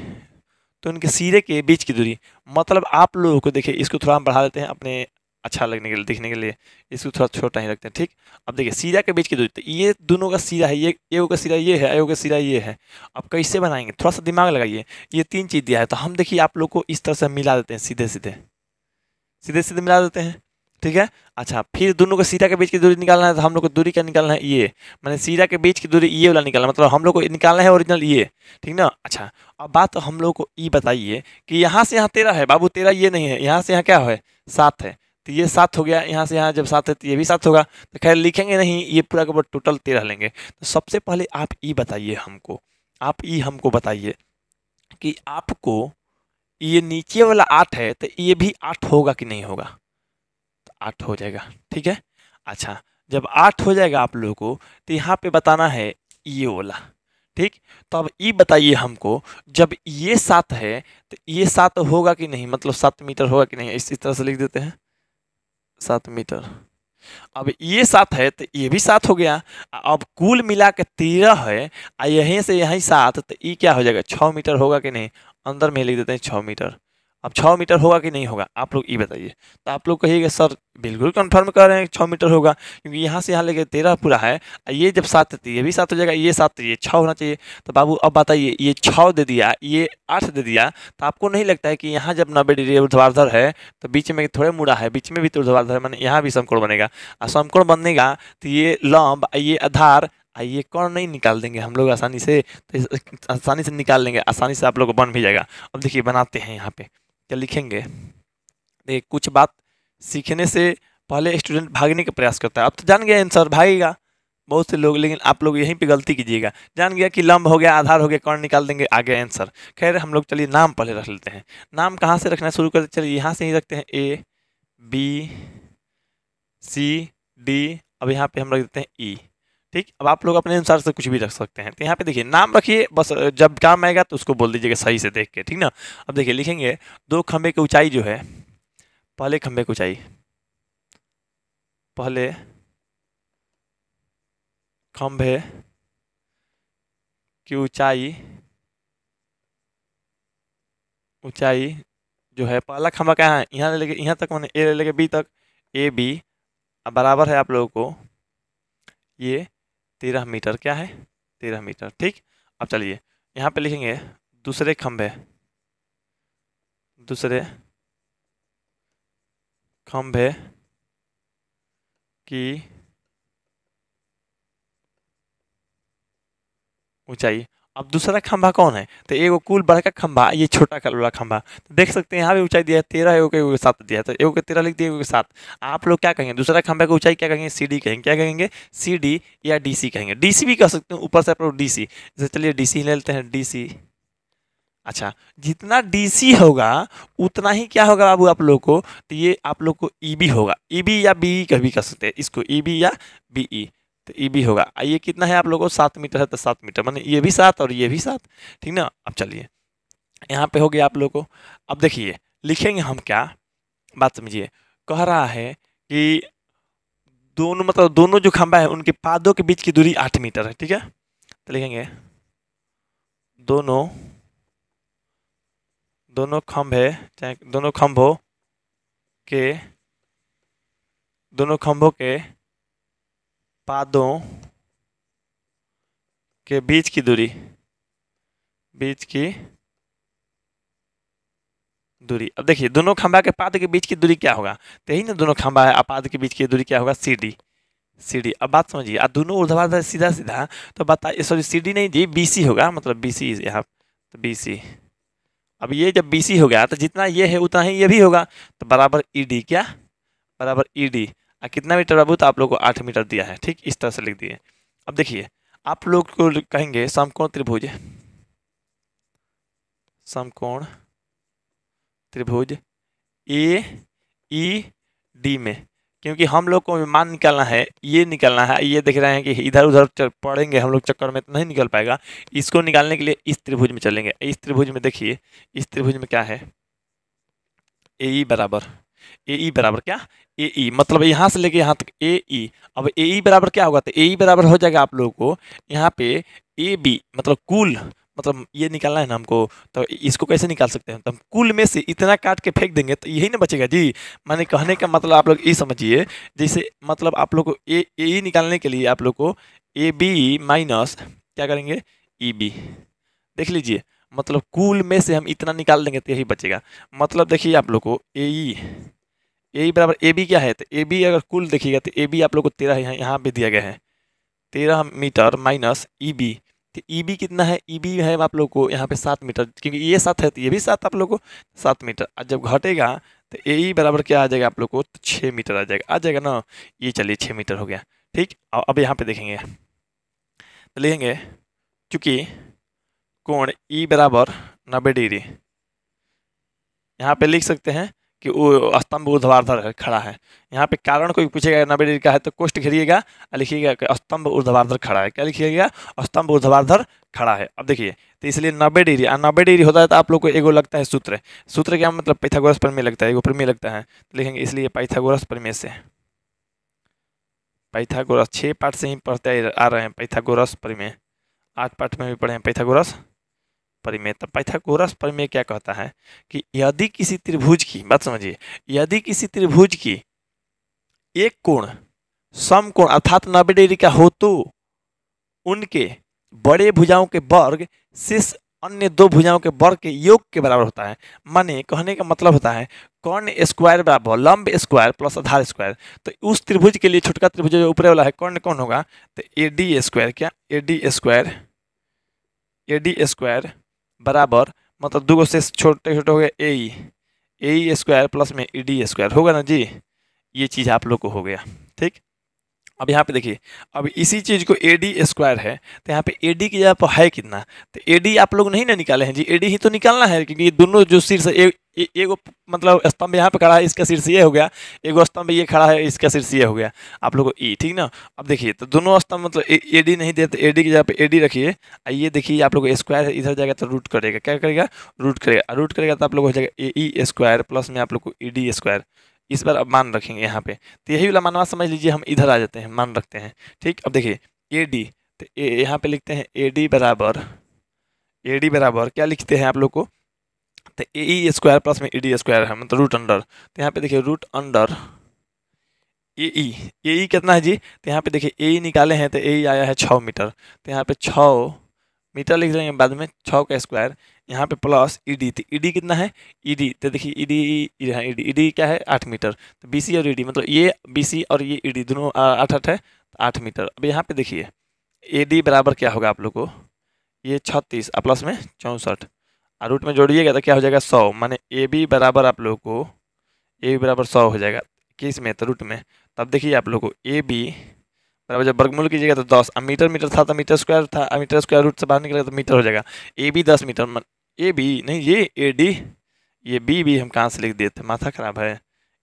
तो उनके सिरे के बीच की दूरी मतलब आप लोगों को देखिए इसको थोड़ा हम बढ़ा देते हैं अपने अच्छा लगने के लिए दिखने के लिए इसको थोड़ा छोटा ही रखते हैं ठीक अब देखिए सीधा के बीच की दूरी तो ये दोनों का सीधा है ये एगो का सीधा ये है एगो का सीधा ये है अब कैसे बनाएंगे थोड़ा सा दिमाग लगाइए ये तीन चीज़ दिया है तो हम देखिए आप लोग को इस तरह से मिला देते हैं सीधे सीधे सीधे सीधे मिला देते हैं ठीक है अच्छा फिर दोनों को सीधा के बीच की दूरी निकालना है तो हम लोग को दूरी क्या निकालना है ये मैंने सीधा के बीच की दूरी ये वाला निकालना मतलब हम लोग को निकालना है ओरिजिनल ये ठीक ना अच्छा अब बात हम लोग को ये बताइए कि यहाँ से यहाँ तेरह है बाबू तेरह ये नहीं है यहाँ से यहाँ क्या है सात है तो ये सात हो गया यहाँ से यहाँ जब सात है तो ये भी सात होगा तो खैर लिखेंगे नहीं ये पूरा का टोटल तेरह लेंगे तो सबसे पहले आप ई बताइए हमको आप ई हमको बताइए कि आपको ये नीचे वाला आठ है तो ये भी आठ होगा कि नहीं होगा तो आठ हो जाएगा ठीक है अच्छा जब आठ हो जाएगा आप लोगों को तो यहाँ पे बताना है ये वाला ठीक तो अब ये बताइए हमको जब ये सात है तो ये सात होगा कि नहीं मतलब सात मीटर होगा कि नहीं इस तरह से लिख देते हैं सात मीटर अब ये सात है तो ये भी सात हो गया अब कुल मिला के तेरह है आ यहीं से यहीं सात तो ये क्या हो जाएगा छः मीटर होगा कि नहीं अंदर में लिख देते हैं छः मीटर अब छः मीटर होगा कि नहीं होगा आप लोग ये बताइए तो आप लोग कहिएगा सर बिल्कुल कंफर्म कर रहे हैं छः मीटर होगा क्योंकि यहाँ से यहाँ लेके तेरह पूरा है ये जब सात देती है भी सात हो जाएगा ये सात ये छः होना चाहिए तो बाबू अब बताइए ये छः दे दिया ये आठ दे दिया तो आपको नहीं लगता है कि यहाँ जब नब्बे डिग्री ऊर्ध्वाधर है तो बीच में थोड़े मुड़ा है बीच में भी तो ऊर्ध्वाधर है मैंने यहाँ भी समकोण बनेगा और समकोण बनेगा तो ये लम्ब ये आधार आइए कौन नहीं निकाल देंगे हम लोग आसानी से तो आसानी से निकाल लेंगे आसानी से आप लोग को बन भी जाएगा अब देखिए बनाते हैं यहाँ पे या लिखेंगे देखिए कुछ बात सीखने से पहले स्टूडेंट भागने का प्रयास करता है अब तो जान गया आंसर भागेगा बहुत से लोग लेकिन आप लोग यहीं पे गलती कीजिएगा जान गया कि लंब हो गया आधार हो गया कौन निकाल देंगे आगे आंसर खैर हम लोग चलिए नाम पहले रख लेते हैं नाम कहाँ से रखना शुरू करते चलिए यहाँ से ही रखते हैं ए बी सी डी अब यहाँ पे हम रख देते हैं ई e. ठीक अब आप लोग अपने अनुसार से कुछ भी रख सकते हैं तो यहाँ पे देखिए नाम रखिए बस जब काम आएगा तो उसको बोल दीजिएगा सही से देख के ठीक ना अब देखिए लिखेंगे दो खंभे की ऊंचाई जो है पहले खंभे की ऊंचाई पहले खंभे की ऊंचाई ऊंचाई जो है पहला खंभा कहाँ है यहाँ लेके यहाँ तक मैंने ए ले लेके बी तक ए बी बराबर है आप लोगों को ये तेरह मीटर क्या है तेरह मीटर ठीक अब चलिए यहाँ पे लिखेंगे दूसरे खम्भे दूसरे खम्भे की ऊंचाई अब दूसरा खंभा कौन है तो एगो कुल बड़का खंभा ये छोटा वाला खंभा तो देख सकते हैं यहाँ भी ऊंचाई दिया है तेरह एगो के साथ दिया है तो एगो के तेरह लिख दिया एगो के साथ आप लोग क्या कहेंगे दूसरा खंभा की ऊंचाई क्या कहेंगे सी कहेंगे क्या कहेंगे सी या डी कहेंगे डी भी कह सकते हैं ऊपर से आप लोग डी जैसे चलिए डी ले लेते हैं डी अच्छा जितना डीसी होगा उतना ही क्या होगा बाबू आप लोग को तो ये आप लोग को बी e होगा बी e या ई e कभी कह सकते हैं इसको बी या ई तो ये भी होगा ये कितना है आप लोगों को सात मीटर है तो सात मीटर मैंने ये भी सात और ये भी सात ठीक ना अब चलिए यहाँ पे हो गया आप लोगों को अब देखिए लिखेंगे हम क्या बात समझिए कह रहा है कि दोनों मतलब दोनों जो खंबा है उनके पादों के बीच की दूरी आठ मीटर है ठीक है तो लिखेंगे दोनों दोनों खंभे चाहे दोनों खम्भों के दोनों खम्भों के पादों के बीच की दूरी बीच की दूरी अब देखिए दोनों खंभा के पाद के बीच की दूरी क्या होगा तो यही ना दोनों खंभा है पाद के बीच की दूरी क्या होगा सी डी सी डी अब बात समझिए आप दोनों ऊर्ध्वाधर सीधा सीधा तो बताइए सॉरी सी डी नहीं जी बी सी होगा मतलब बी सी यहाँ तो बी सी अब ये जब बी सी होगा तो जितना ये है उतना ही ये भी होगा तो बराबर ई e डी क्या बराबर ई e डी कितना मीटर बाबू तो आप लोग को आठ मीटर दिया है ठीक इस तरह से लिख दिए अब देखिए आप लोग को कहेंगे समकोण त्रिभुज समकोण त्रिभुज ए ई डी में क्योंकि हम लोग को विमान निकालना है ये निकालना है ये देख रहे हैं कि इधर उधर पढ़ेंगे हम लोग चक्कर में तो नहीं निकल पाएगा इसको निकालने के लिए इस त्रिभुज में चलेंगे इस त्रिभुज में देखिए इस त्रिभुज में क्या है ए ई बराबर ए ई बराबर क्या ए ई मतलब यहाँ से लेके यहाँ तक ए ई अब ए ई बराबर क्या होगा तो ए ई बराबर हो जाएगा आप लोगों को यहाँ पे ए बी मतलब कुल मतलब ये निकालना है ना हमको तो इसको कैसे निकाल सकते हैं तो हम कुल में से इतना काट के फेंक देंगे तो यही ना बचेगा जी मैंने कहने का मतलब आप लोग ये समझिए जैसे मतलब आप लोग को ए ए ई निकालने के लिए आप लोग को ए बी माइनस क्या करेंगे ई बी देख लीजिए मतलब कुल में से हम इतना निकाल देंगे तो यही बचेगा मतलब देखिए आप लोग को ए ई ए बराबर ए बी क्या है तो ए बी अगर कुल देखिएगा तो ए बी आप लोग को तेरह यहाँ यहाँ पर दिया गया है तेरह मीटर माइनस ई बी तो ई e बी कितना है ई e बी है आप लोग को यहाँ पे सात मीटर क्योंकि ये सात है तो ये भी सात आप लोग को सात मीटर और जब घटेगा तो ए ई e बराबर क्या आ जाएगा आप लोग को तो छः मीटर आ जाएगा आ जाएगा ना ये चलिए छः मीटर हो गया ठीक और अब यहाँ पे देखेंगे तो लिखेंगे चूँकि कोण ई बराबर नब्बे डिग्री यहाँ पे लिख सकते हैं कि वो स्तंभ ऊर्ध्वाधर खड़ा है यहाँ पे कारण कोई पूछेगा नब्बे डिग्री का है तो कोष्ट घेरिएगा लिखिएगा कि स्तंभ ऊर्ध्वाधर खड़ा है क्या लिखिएगा स्तंभ ऊर्ध्वाधर खड़ा है अब देखिए तो इसलिए नब्बे डिग्री और नब्बे डिग्री होता है तो आप लोग को एगो लगता है सूत्र सूत्र क्या मतलब पैथागोरस प्रमेय लगता है एगो प्रमेय लगता है तो लिखेंगे इसलिए पैथागोरस प्रमेय से पैथागोरस छः पाठ से ही पढ़ते आ रहे हैं पैथागोरस प्रमेय आठ पाठ में भी पढ़े हैं पैथागोरस परिमेय तब पाइथागोरस परिमेय क्या कहता है कि यदि किसी त्रिभुज की बात समझिए यदि किसी त्रिभुज की एक कोण समकोण अर्थात नब्बे डिग्री का हो तो उनके बड़े भुजाओं के वर्ग शेष अन्य दो भुजाओं के वर्ग के योग के बराबर होता है माने कहने का मतलब होता है कर्ण स्क्वायर बराबर लंब स्क्वायर प्लस आधार स्क्वायर तो उस त्रिभुज के लिए छोटका त्रिभुज जो ऊपर वाला है कर्ण कौन होगा तो ए डी स्क्वायर क्या A D square A D square बराबर मतलब दो से छोटे छोटे हो गए ए ई ए स्क्वायर प्लस में ई डी स्क्वायर होगा ना जी ये चीज़ आप लोग को हो गया ठीक अब यहाँ पे देखिए अब इसी चीज़ को ए डी स्क्वायर है तो यहाँ पे ए डी की जगह पर है कितना तो ए डी आप लोग नहीं ना निकाले हैं जी ए डी ही तो निकालना है क्योंकि ये दोनों जो शीर्ष एगो मतलब स्तंभ यहाँ पे खड़ा है इसका शीर्ष ये हो गया एगो स्तंभ ये खड़ा है इसका शीर्ष ये हो गया आप लोग को ई e, ठीक ना अब देखिए तो दोनों स्तंभ मतलब ए डी नहीं दे तो ए डी की जगह पर ए डी रखिए ये देखिए आप लोग स्क्वायर इधर जाएगा तो रूट करेगा क्या करेगा रूट करेगा रूट करेगा तो आप लोग हो जाएगा ए ई स्क्वायर प्लस में आप लोग को ई डी स्क्वायर इस बार अब मान रखेंगे यहाँ पे तो यही वाला मानवा समझ लीजिए हम इधर आ जाते हैं मान रखते हैं ठीक अब देखिए ए डी तो ए यहाँ पे लिखते हैं ए डी बराबर ए डी बराबर क्या लिखते हैं आप लोग को तो ए ई स्क्वायर प्लस में ई डी स्क्वायर है मतलब रूट अंडर तो यहाँ पे देखिए रूट अंडर ए ई ए ई कितना है जी तो यहाँ पे देखिए ए ई e निकाले हैं तो ए ई e आया है छः मीटर तो यहाँ पे छः मीटर लिख रहे हैं बाद में छः का स्क्वायर यहाँ पे प्लस ई डी तो ई डी कितना है ई डी तो देखिए E D E D E D क्या है आठ मीटर तो बी सी और ई डी मतलब ये बी सी और ये ई डी दोनों आठ आठ है तो आठ मीटर अब यहाँ पे देखिए ए डी बराबर क्या होगा आप लोग को ये छत्तीस और प्लस में चौंसठ और रूट में जोड़िएगा तो क्या हो जाएगा सौ माने ए बी बराबर आप लोग को ए बी बराबर सौ हो जाएगा किस में तो रूट में तब तो देखिए आप लोग को ए बी बराबर जब वर्गमूल कीजिएगा तो दस अब मीटर मीटर था तो मीटर स्क्वायर था मीटर स्क्वायर रूट से बाहर निकलेगा तो मीटर हो जाएगा ए बी दस मीटर ए बी नहीं ये ए डी ये बी भी हम कहाँ से लिख दिए थे माथा खराब है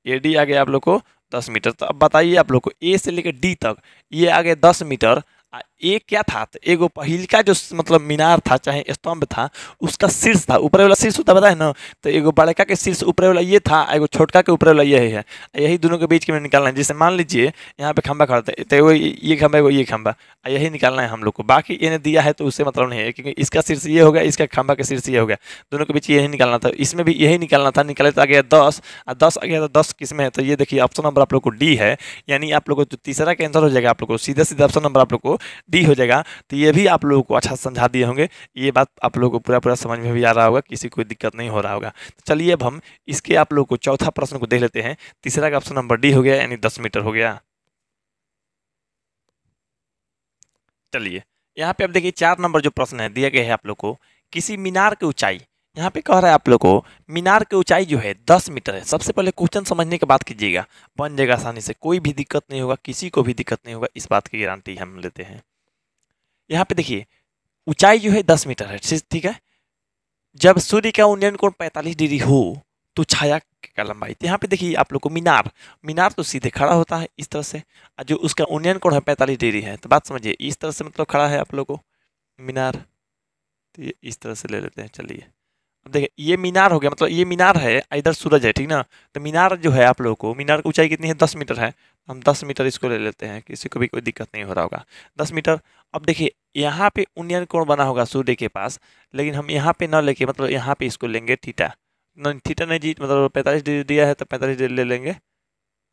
ए डी आ गया आप लोग को दस मीटर तो अब बताइए आप लोग को ए से लेकर डी तक ये आ गया दस मीटर एक क्या था तो एगो का जो मतलब मीनार था चाहे स्तंभ था उसका शीर्ष था ऊपर वाला शीर्ष होता बताए ना तो एगो बड़का के शीर्ष ऊपर वाला ये था एगो छोटका के ऊपर वाला यही है यही दोनों के बीच में निकालना है जैसे मान लीजिए यहाँ पे खंबा खड़ा था तो ये खंबा एगो ये खंबा यही निकालना है हम लोग को बाकी इन्हें दिया है तो उससे मतलब नहीं है क्योंकि इसका शीर्ष ये होगा इसका खंबा का शीर्ष ये होगा दोनों के बीच यही निकालना था इसमें भी यही निकालना था निकाले तो आ गया दस और दस आ गया तो दस किसमें है तो ये देखिए ऑप्शन नंबर आप लोग को डी है यानी आप लोग को जो तीसरा का आंसर हो जाएगा आप लोग को सीधा सीधा ऑप्शन नंबर आप लोग को डी हो जाएगा तो ये भी आप लोगों को अच्छा समझा दिए होंगे ये बात आप लोगों को पूरा पूरा समझ में भी आ रहा होगा किसी कोई दिक्कत नहीं हो रहा होगा तो चलिए अब हम इसके आप लोगों को चौथा प्रश्न को देख लेते हैं तीसरा का ऑप्शन नंबर डी हो गया यानी दस मीटर हो गया चलिए यहाँ पे आप देखिए चार नंबर जो प्रश्न है दिया गया है आप लोग को किसी मीनार की ऊंचाई यहाँ पे कह रहा है आप लोग को मीनार की ऊंचाई जो है दस मीटर है सबसे पहले क्वेश्चन समझने की बात कीजिएगा बन जाएगा आसानी से कोई भी दिक्कत नहीं होगा किसी को भी दिक्कत नहीं होगा इस बात की गारंटी हम लेते हैं यहाँ पे देखिए ऊंचाई जो है दस मीटर है ठीक है जब सूर्य का उन्नयन कोण पैंतालीस डिग्री हो तो छाया का लंबाई तो यहाँ पे देखिए आप लोग को मीनार मीनार तो सीधे खड़ा होता है इस तरह से जो उसका उन्नयन कोण है पैंतालीस डिग्री है तो बात समझिए इस तरह से मतलब खड़ा है आप लोग को मीनार तो ये इस तरह से ले लेते हैं चलिए अब देखिए ये मीनार हो गया मतलब ये मीनार है इधर सूरज है ठीक ना तो मीनार जो है आप लोगों को मीनार की ऊंचाई कितनी है दस मीटर है हम दस मीटर इसको ले लेते हैं किसी को भी कोई दिक्कत नहीं हो रहा होगा दस मीटर अब देखिए यहाँ पे उन्नयन कोण बना होगा सूर्य के पास लेकिन हम यहाँ पे ना लेके मतलब यहाँ पे इसको लेंगे थीटा थीटा नहीं जी मतलब पैंतालीस डिग्री दिया है तो पैंतालीस डिग्री ले लेंगे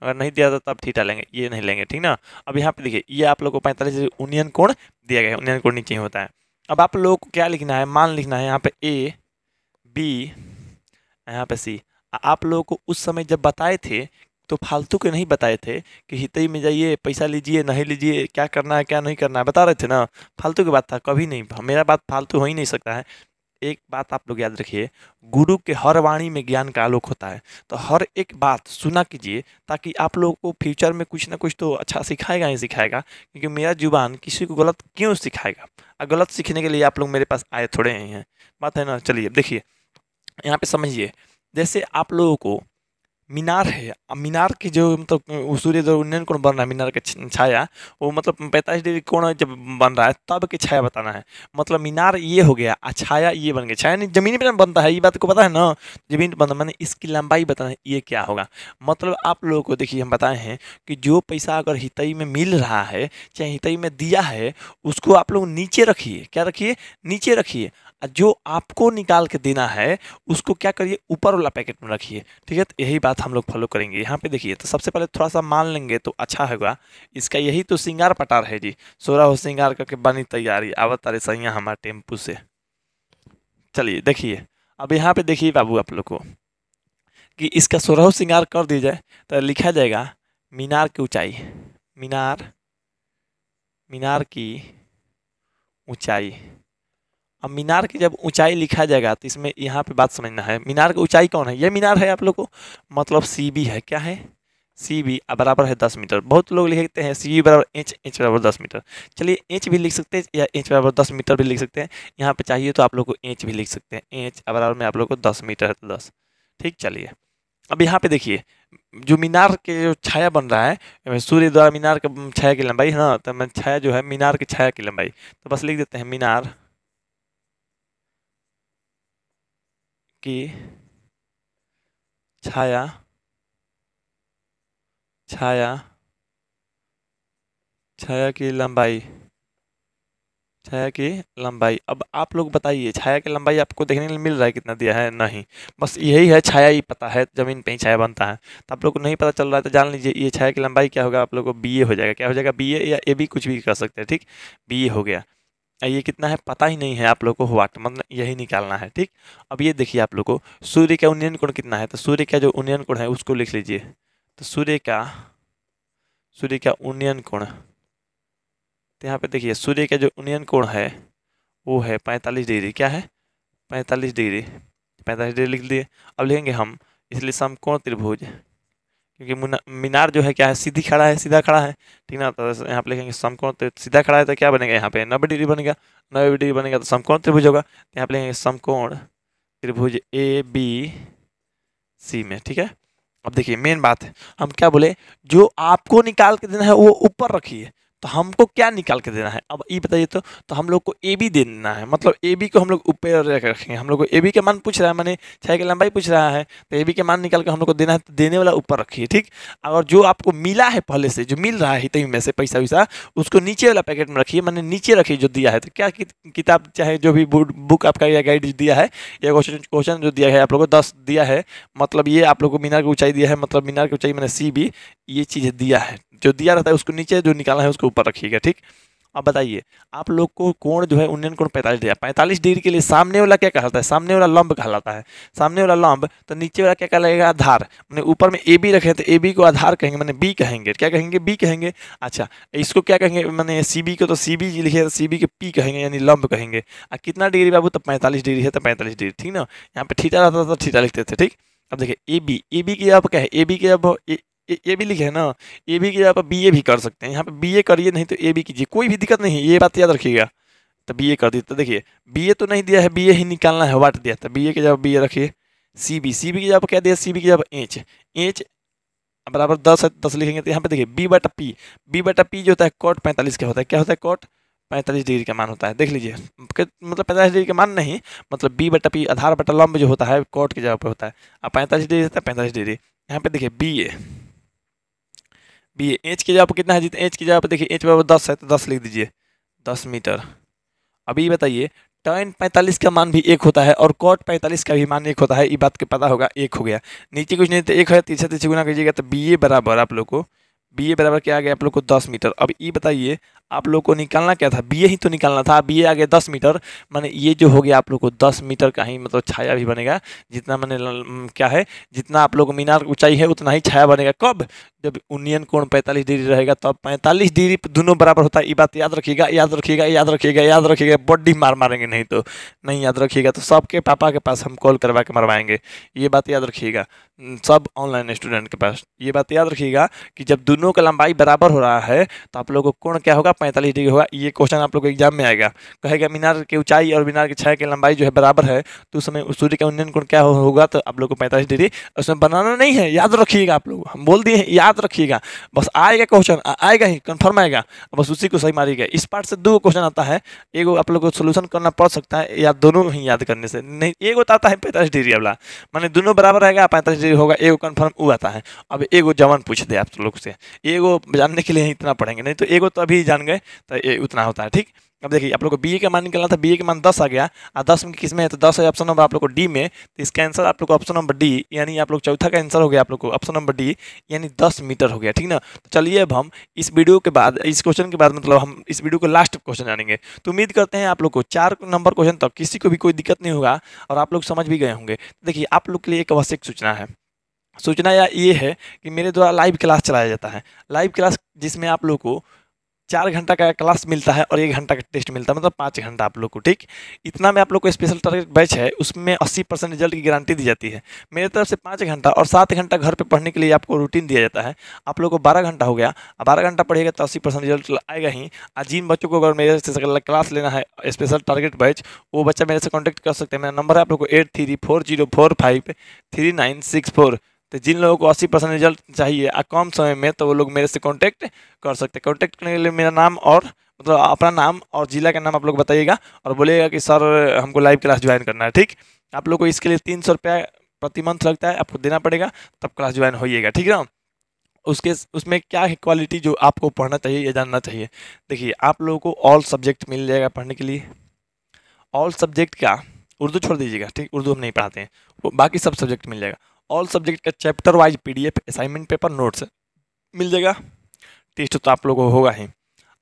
अगर नहीं दिया था तब तो थीटा लेंगे ये नहीं लेंगे ठीक ना अब यहाँ पे देखिए ये आप लोग को पैंतालीस डिग्री उन्नयन कोण दिया गया है उन्नयन कोण नीचे होता है अब आप लोग को क्या लिखना है मान लिखना है यहाँ पे ए बी यहाँ पे सी आप लोगों को उस समय जब बताए थे तो फालतू के नहीं बताए थे कि हितई में जाइए पैसा लीजिए नहीं लीजिए क्या करना है क्या नहीं करना है बता रहे थे ना फालतू की बात था कभी नहीं मेरा बात फालतू हो ही नहीं सकता है एक बात आप लोग याद रखिए गुरु के हर वाणी में ज्ञान का आलोक होता है तो हर एक बात सुना कीजिए ताकि आप लोगों को फ्यूचर में कुछ ना कुछ तो अच्छा सिखाएगा ही सिखाएगा क्योंकि मेरा जुबान किसी को गलत क्यों सिखाएगा और गलत सीखने के लिए आप लोग मेरे पास आए थोड़े हैं बात है ना चलिए देखिए यहाँ पे समझिए जैसे आप लोगों को मीनार है मीनार की जो मतलब सूर्य जो उन्नयन कोण बन रहा है मीनार के छाया वो मतलब पैंतालीस डिग्री कोण जब बन रहा है तब की छाया बताना है मतलब मीनार ये हो गया और छाया ये बन गया छाया नहीं जमीन पर बनता है ये बात को पता है ना जमीन पर बनता मैंने इसकी लंबाई बताना है ये क्या होगा मतलब आप लोगों को देखिए हम बताए हैं कि जो पैसा अगर हितई में मिल रहा है चाहे हितई में दिया है उसको आप लोग नीचे रखिए क्या रखिए नीचे रखिए जो आपको निकाल के देना है उसको क्या करिए ऊपर वाला पैकेट में रखिए ठीक है तो यही बात हम लोग फॉलो करेंगे यहाँ पे देखिए तो सबसे पहले थोड़ा सा मान लेंगे तो अच्छा होगा इसका यही तो सिंगार पटार है जी सोरा हो सिंगार करके बनी तैयारी आवत तारे सैया हमारे टेम्पू से चलिए देखिए अब यहाँ पे देखिए बाबू आप लोग को कि इसका सोरह सिंगार कर दिया जाए तो लिखा जाएगा मीनार की ऊंचाई मीनार मीनार की ऊंचाई अब मीनार की जब ऊंचाई लिखा जाएगा तो इसमें यहाँ पे बात समझना है मीनार की ऊंचाई कौन है ये मीनार है आप लोग को मतलब सी बी है क्या है सी बी बराबर है दस मीटर बहुत लोग लिखते हैं सी बी बराबर एच एच बराबर दस मीटर चलिए एच भी लिख सकते हैं या एच बराबर दस मीटर भी लिख सकते हैं यहाँ पे चाहिए तो आप लोग को एच भी लिख सकते हैं एच बराबर में आप लोग को दस मीटर है तो दस ठीक चलिए अब यहाँ पे देखिए जो मीनार के जो छाया बन रहा है सूर्य द्वारा मीनार का छाया की लंबाई है हाँ, ना तो छाया जो है मीनार की छाया की लंबाई तो बस लिख देते हैं मीनार की छाया छाया छाया की लंबाई छाया की लंबाई अब आप लोग बताइए छाया की लंबाई आपको देखने में मिल रहा है कितना दिया है नहीं बस यही है छाया ही पता है ज़मीन पे ही छाया बनता है तो आप लोग को नहीं पता चल रहा है तो जान लीजिए ये छाया की लंबाई क्या होगा आप लोग को बी ए हो जाएगा क्या हो जाएगा बी ए या ए भी कुछ भी कर सकते हैं ठीक बी ए हो गया ये कितना है पता ही नहीं है आप लोग को वाट मतलब यही निकालना है ठीक अब ये देखिए आप लोग को सूर्य का उन्नयन कोण कितना है तो सूर्य का जो उन्नयन कोण है उसको लिख लीजिए तो सूर्य का सूर्य का उन्नयन कोण तो यहाँ पे देखिए सूर्य का जो उन्नयन कोण है वो है पैंतालीस डिग्री क्या है पैंतालीस डिग्री पैंतालीस डिग्री लिख दिए अब लिखेंगे हम इसलिए समकोण त्रिभुज क्योंकि मीनार जो है क्या है सीधी खड़ा है सीधा खड़ा है ठीक ना तो यहाँ पे लिखेंगे समकोण त्रिभुज सीधा खड़ा है तो क्या बनेगा यहाँ पे नब्बे डिग्री बनेगा नब्बे डिग्री बनेगा तो समकोण त्रिभुज होगा तो यहाँ पे लिखेंगे समकोण त्रिभुज ए बी सी में ठीक है अब देखिए मेन बात है हम क्या बोले जो आपको निकाल के देना है वो ऊपर रखिए तो हमको क्या निकाल के देना है अब ये बताइए तो तो हम लोग को ए बी देना है मतलब ए बी को हम लोग ऊपर रखेंगे हम लोग को ए बी का मान पूछ रहा है मैंने छः की लंबाई पूछ रहा है तो ए बी के मान निकाल के हम लोग को देना है तो देने वाला ऊपर रखिए ठीक और जो आपको मिला है पहले से जो मिल रहा है हितवी में से पैसा वैसा उसको नीचे वाला पैकेट में रखिए मैंने नीचे रखिए जो दिया है तो क्या किताब चाहे जो भी बुक आपका या गाइड दिया है या क्वेश्चन क्वेश्चन जो दिया है आप लोग को दस दिया है मतलब ये आप लोग को मीनार की ऊँचाई दिया है मतलब मीनार की ऊँचाई मैंने सी बी ये चीज़ दिया है जो दिया रहता है उसको नीचे जो निकालना है उसको ऊपर रखिएगा ठीक अब बताइए आप लोग को कोण जो है उन्नयन कोण पैंतालीस डिग्री पैंतालीस डिग्री के लिए सामने वाला क्या कहलाता है सामने वाला लंब कहलाता है सामने वाला लंब तो नीचे वाला क्या कहलाएगा आधार मैंने ऊपर में ए बी रखे तो ए बी को आधार कहेंगे मैंने बी कहेंगे क्या कहेंगे बी कहेंगे अच्छा इसको क्या कहेंगे मैंने सी बी को तो सी बी लिखे तो सी बी के पी कहेंगे यानी लंब कहेंगे और कितना डिग्री बाबू तो पैंतालीस डिग्री है तो पैंतालीस डिग्री ठीक ना यहाँ पर ठीटा रहता था तो ठीटा लिखते थे ठीक अब देखिए ए बी ए बी की अब क्या है ए बी की अब ए, ए भी लिखे है ना ए भी के आप बी ए भी कर सकते हैं यहाँ पे बी ए करिए नहीं तो ए भी कीजिए कोई भी दिक्कत नहीं है ये बात याद रखिएगा तो बी ए कर दिए तो देखिए बी ए तो नहीं दिया है बी ए ही निकालना है वाट दिया तो बी ए के जब बी ए रखिए सी बी सी बी के जब क्या दिया सी बी के जब एच एच बराबर दस है दस लिखेंगे तो यहाँ पे देखिए बी बटा पी बी बटा पी जो होता है कॉट पैंतालीस का होता है क्या होता है कॉट पैंतालीस डिग्री का मान होता है देख लीजिए मतलब पैंतालीस डिग्री का मान नहीं मतलब बी बटा पी आधार बटा लंब जो होता है कॉट के जगह पे होता है अब पैंतालीस डिग्री होता है पैंतालीस डिग्री यहाँ पे देखिए बी ए बी एच की जगह पर कितना है जितना एच की जगह पर देखिए एच बराबर दस है तो दस लिख दीजिए दस मीटर अभी बताइए टर्न पैंतालीस का मान भी एक होता है और कॉट पैंतालीस का भी मान एक होता है ये बात के पता होगा एक हो गया नीचे कुछ नहीं तो एक है तीसरा तीसरे गुना कीजिएगा तो बी ए बराबर आप लोग को बी ए बराबर क्या आ गया आप लोग को दस मीटर अब ये बताइए आप लोग को निकालना क्या था बी ए ही तो निकालना था बी ए आ गया दस मीटर माने ये जो हो गया आप लोग को दस मीटर का ही मतलब छाया भी बनेगा जितना मैंने क्या है जितना आप लोग को मीनार ऊंचाई है उतना ही छाया बनेगा कब जब उन्नियन कोण पैंतालीस डिग्री रहेगा तब पैंतालीस डिग्री दोनों बराबर होता है ये बात याद रखिएगा याद रखिएगा याद रखिएगा याद रखिएगा बॉडी मार मारेंगे नहीं तो नहीं याद रखिएगा तो सबके पापा के पास हम कॉल करवा के मरवाएंगे ये बात याद रखिएगा सब ऑनलाइन स्टूडेंट के पास ये बात याद रखिएगा कि जब दोनों का लंबाई बराबर हो रहा है तो आप लोगों को कोण क्या होगा पैंतालीस डिग्री होगा ये क्वेश्चन आप लोग को एग्जाम में आएगा कहेगा मीनार की ऊंचाई और मीनार की छाया की लंबाई जो है बराबर है तो उस समय सूर्य का उन्नयन कोण क्या होगा तो आप लोग को पैंतालीस डिग्री उसमें बनाना नहीं है याद रखिएगा आप लोग हम बोल दिए याद रखिएगा बस आएगा क्वेश्चन आएगा ही कन्फर्म आएगा बस उसी को सही मारिएगा इस पार्ट से दो क्वेश्चन आता है एक आप लोग को सोल्यूशन करना पड़ सकता है या दोनों ही याद करने से नहीं एक तो आता है पैंतालीस डिग्री वाला मैंने दोनों बराबर रहेगा पैंतालीस डिग्री होगा एक कन्फर्म वो आता है अब एक जवान पूछ दे आप लोग से एगो जानने के लिए इतना पढ़ेंगे नहीं तो एगो तो अभी जान गए तो उतना होता है ठीक अब देखिए आप लोग को बी का मान निकलना था बी का मान दस आ गया और दस में किस में है तो दस है ऑप्शन नंबर आप लोग को डी में तो इसका आंसर आप लोग को ऑप्शन नंबर डी यानी आप लोग चौथा का आंसर हो गया आप लोग को ऑप्शन नंबर डी यानी दस मीटर हो गया ठीक ना तो चलिए अब हम इस वीडियो के बाद इस क्वेश्चन के बाद मतलब हम इस वीडियो को लास्ट क्वेश्चन जानेंगे तो उम्मीद करते हैं आप लोग को चार नंबर क्वेश्चन तक किसी को भी कोई दिक्कत नहीं होगा और आप लोग समझ भी गए होंगे देखिए आप लोग के लिए एक आवश्यक सूचना है सूचना या ये है कि मेरे द्वारा लाइव क्लास चलाया जाता है लाइव क्लास जिसमें आप लोग को चार घंटा का क्लास मिलता है और एक घंटा का टेस्ट मिलता है मतलब पाँच घंटा आप लोग को ठीक इतना में आप लोग को स्पेशल टारगेट बैच है उसमें अस्सी परसेंट रिजल्ट की गारंटी दी जाती है मेरे तरफ से पाँच घंटा और सात घंटा घर पे पढ़ने के लिए आपको रूटीन दिया जाता है आप लोग को बारह घंटा हो गया बारह घंटा पढ़ेगा तो अस्सी परसेंट रिजल्ट आएगा ही और जिन बच्चों को अगर मेरे से क्लास लेना है स्पेशल टारगेट बैच वो बच्चा मेरे से कॉन्टैक्ट कर सकते हैं मेरा नंबर है आप लोग को eight three four zero four five three nine six four तो जिन लोगों को अस्सी परसेंट रिजल्ट चाहिए आ कम समय में तो वो लोग मेरे से कॉन्टैक्ट कर सकते हैं कॉन्टैक्ट करने के लिए मेरा नाम और मतलब अपना नाम और ज़िला का नाम आप लोग बताइएगा और बोलिएगा कि सर हमको लाइव क्लास ज्वाइन करना है ठीक आप लोग को इसके लिए तीन सौ रुपया प्रति मंथ लगता है आपको देना पड़ेगा तब क्लास ज्वाइन होइएगा ठीक है उसके उसमें क्या है क्वालिटी जो आपको पढ़ना चाहिए या जानना चाहिए देखिए आप लोगों को ऑल सब्जेक्ट मिल जाएगा पढ़ने के लिए ऑल सब्जेक्ट का उर्दू छोड़ दीजिएगा ठीक उर्दू हम नहीं पढ़ाते हैं बाकी सब सब्जेक्ट मिल जाएगा ऑल सब्जेक्ट का chapter wise PDF assignment paper notes मिल जाएगा टेस्ट तो आप लोगों को होगा ही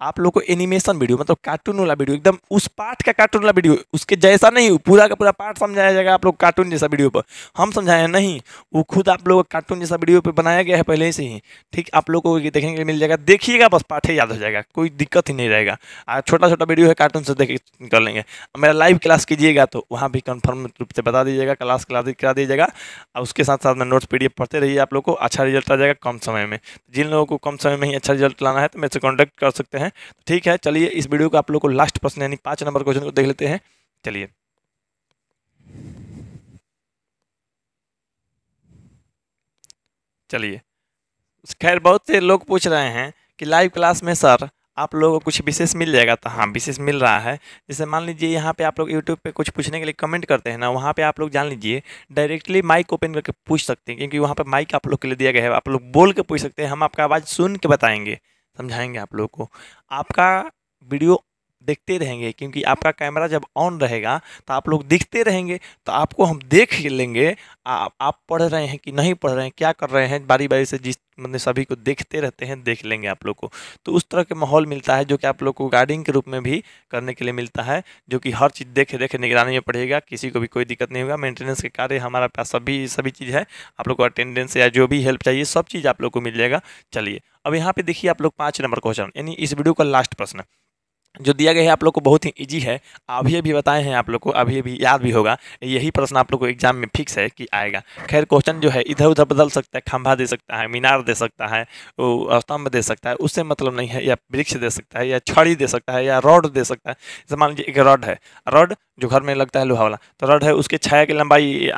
आप लोग को एनिमेशन वीडियो मतलब कार्टून वाला वीडियो एकदम उस पार्ट का कार्टून वाला वीडियो उसके जैसा नहीं पूरा का पूरा पार्ट समझाया जाएगा आप लोग कार्टून जैसा वीडियो पर हम समझाए नहीं वो खुद आप लोग कार्टून जैसा वीडियो पर बनाया गया है पहले से ही ठीक आप लोग को देखेंगे मिल जाएगा देखिएगा बस पार्ट ही याद हो जाएगा कोई दिक्कत ही नहीं रहेगा छोटा छोटा वीडियो है कार्टून से देख कर लेंगे मेरा लाइव क्लास कीजिएगा तो वहाँ भी कन्फर्म रूप से बता दीजिएगा क्लास क्लास करा दीजिएगा और उसके साथ साथ में नोट्स पीडीएफ पढ़ते रहिए आप लोग को अच्छा रिजल्ट आ जाएगा कम समय में जिन लोगों को कम समय में ही अच्छा रिजल्ट लाना है तो मेरे से कॉन्टैक्ट कर सकते हैं हैं तो ठीक है चलिए इस वीडियो को आप लोग को लास्ट प्रश्न यानी पांच नंबर क्वेश्चन को देख लेते हैं चलिए चलिए खैर बहुत से लोग पूछ रहे हैं कि लाइव क्लास में सर आप लोगों को कुछ विशेष मिल जाएगा तो हाँ विशेष मिल रहा है जैसे मान लीजिए यहाँ पे आप लोग YouTube पे कुछ पूछने के लिए कमेंट करते हैं ना वहाँ पे आप लोग जान लीजिए डायरेक्टली माइक ओपन करके पूछ सकते हैं क्योंकि वहाँ पे माइक आप लोग के लिए दिया गया है आप लोग बोल के पूछ सकते हैं हम आपका आवाज़ सुन के बताएंगे समझाएंगे आप लोगों को आपका वीडियो देखते रहेंगे क्योंकि आपका कैमरा जब ऑन रहेगा तो आप लोग दिखते रहेंगे तो आपको हम देख लेंगे आप आप पढ़ रहे हैं कि नहीं पढ़ रहे हैं क्या कर रहे हैं बारी बारी से जिस मतलब सभी को देखते रहते हैं देख लेंगे आप लोग को तो उस तरह के माहौल मिलता है जो कि आप लोग को गार्डिंग के रूप में भी करने के लिए मिलता है जो कि हर चीज़ देख देख निगरानी में पड़ेगा किसी को भी कोई दिक्कत नहीं होगा मेंटेनेंस के कार्य हमारे पास सभी सभी चीज़ है आप लोग को अटेंडेंस या जो भी हेल्प चाहिए सब चीज़ आप लोग को मिल जाएगा चलिए अब यहाँ पर देखिए आप लोग पाँच नंबर क्वेश्चन यानी इस वीडियो का लास्ट प्रश्न जो दिया गया है आप लोग को बहुत ही इजी है अभी अभी बताए हैं आप लोग को अभी अभी याद भी होगा यही प्रश्न आप लोग को एग्जाम में फिक्स है कि आएगा खैर क्वेश्चन जो है इधर उधर बदल सकता है खंभा दे सकता है मीनार दे सकता है स्तंभ दे सकता है उससे मतलब नहीं है या वृक्ष दे सकता है या छड़ी दे सकता है या रॉड दे सकता है जैसे मान लीजिए एक रॉड है रॉड जो घर में लगता है लोहा वाला तो रड है उसके छाया की लंबाई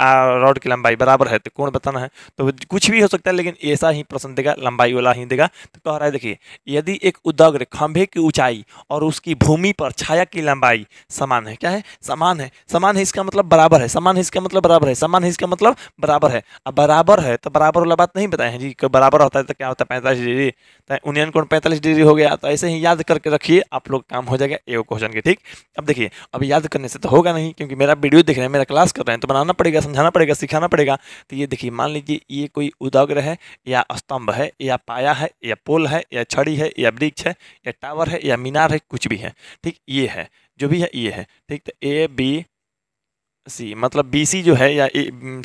रॉड की लंबाई बराबर है तो कौन बताना है तो कुछ भी हो सकता है लेकिन ऐसा ही प्रश्न देगा लंबाई वाला ही देगा तो कह रहा है देखिए यदि एक उदग्र खंभे की ऊंचाई और उसकी भूमि पर छाया की लंबाई समान है क्या है समान है समान है इसका मतलब बराबर है समान है इसका मतलब बराबर है समान है इसका मतलब बराबर है अब बराबर है तो बराबर वाला बात नहीं बताए जी बराबर होता है तो क्या होता है पैंतालीस डिग्री तो उनियन कोण पैंतालीस डिग्री हो गया तो ऐसे ही याद करके रखिए आप लोग काम हो जाएगा एगो क्वेश्चन के ठीक अब देखिए अब याद करने से तो होगा नहीं क्योंकि मेरा वीडियो देख रहे हैं मेरा क्लास कर रहे हैं तो बनाना पड़ेगा समझाना पड़ेगा सिखाना पड़ेगा तो ये देखिए मान लीजिए ये कोई उदग्र है या स्तंभ है या पाया है या पोल है या छड़ी है या वृक्ष है या टावर है या मीनार है कुछ भी है ठीक ये है जो भी है ये है ठीक तो ए बी सी मतलब बी सी जो है या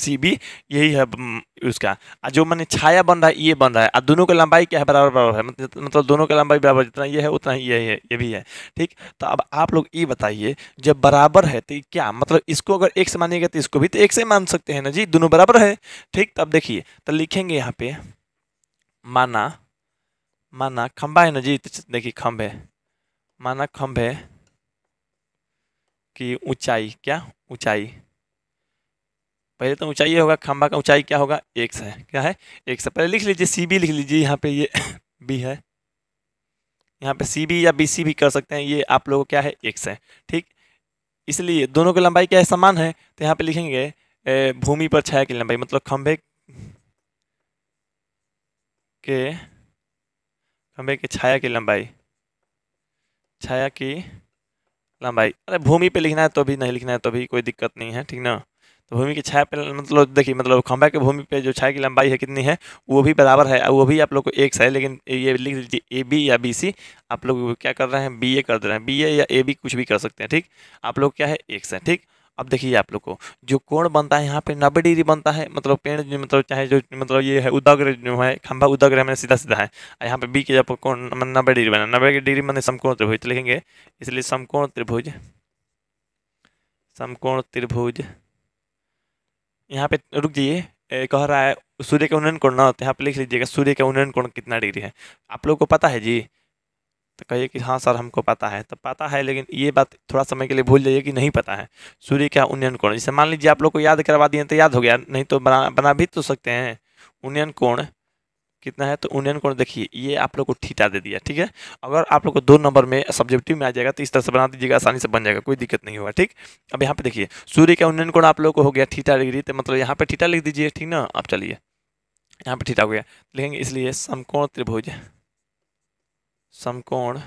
सी बी mm, यही है mm, उसका जो मैंने छाया बन रहा है ये बन रहा है और दोनों का लंबाई क्या है बराबर बराबर है मतलब, मतलब दोनों का लंबाई बराबर जितना ये है उतना ही ये है ये भी है ठीक तो अब आप लोग ये बताइए जब बराबर है तो क्या मतलब इसको अगर एक से मानिएगा तो इसको भी तो एक से मान सकते हैं ना जी दोनों बराबर है ठीक तो अब देखिए तो लिखेंगे यहाँ पे माना माना खम्भा है ना जी तो देखिए खम्भ है माना खम्भ है कि ऊंचाई क्या ऊंचाई पहले तो ऊंचाई होगा खंबा का ऊंचाई क्या होगा एक है क्या है एक से पहले लिख लीजिए सी बी लिख लीजिए यहाँ पे ये बी है यहाँ पे सी या बी भी कर सकते हैं ये आप लोगों क्या है एक है ठीक इसलिए दोनों की लंबाई क्या है समान है तो यहाँ पे लिखेंगे भूमि पर छाया की लंबाई मतलब खंभे के खंभे के छाया की लंबाई छाया की कलाम भाई अरे भूमि पे लिखना है तो भी नहीं लिखना है तो भी कोई दिक्कत नहीं है ठीक ना तो भूमि की छाया पे मतलब देखिए मतलब खंभा के भूमि पे जो छाया की लंबाई है कितनी है वो भी बराबर है वो भी आप लोग को एक है लेकिन ये लिख लीजिए ए बी या बी सी आप लोग क्या कर रहे हैं बी ए कर दे रहे हैं बी ए या ए बी कुछ भी कर सकते हैं ठीक आप लोग क्या है एक है ठीक अब देखिए आप लोग को जो कोण बनता है यहाँ पे नब्बे डिग्री बनता है मतलब पेड़ जो मतलब चाहे जो मतलब ये है उदग्र जो है खंभा उदग्र है मैंने सीधा सीधा है यहाँ पे बी के जब कोण नब्बे डिग्री बना नब्बे डिग्री मैंने समकोण त्रिभुज लिखेंगे इसलिए समकोण त्रिभुज समकोण त्रिभुज यहाँ पे रुक जाइए कह रहा है सूर्य का उन्नयन कोण ना होते यहाँ आप लिख लीजिएगा सूर्य का उन्नयन कोण कितना डिग्री है आप लोग को पता है जी तो कहिए कि हाँ सर हमको पता है तो पता है लेकिन ये बात थोड़ा समय के लिए भूल जाइए कि नहीं पता है सूर्य का उन्नयन कोण जैसे मान लीजिए आप लोग को याद करवा दिए तो याद हो गया नहीं तो बना बना भी तो सकते हैं उन्नयन कोण कितना है तो उन्नयन कोण देखिए ये आप लोग को ठीटा दे दिया ठीक है अगर आप लोग को दो नंबर में सब्जेक्टिव में आ जाएगा तो इस तरह से बना दीजिएगा आसानी से बन जाएगा कोई दिक्कत नहीं होगा ठीक अब यहाँ पे देखिए सूर्य का उन्नयन कोण आप लोग को हो गया ठीटा डिग्री तो मतलब यहाँ पे ठीटा लिख दीजिए ठीक ना आप चलिए यहाँ पे ठीटा हो गया लिखेंगे इसलिए समकोण त्रिभुज समकोण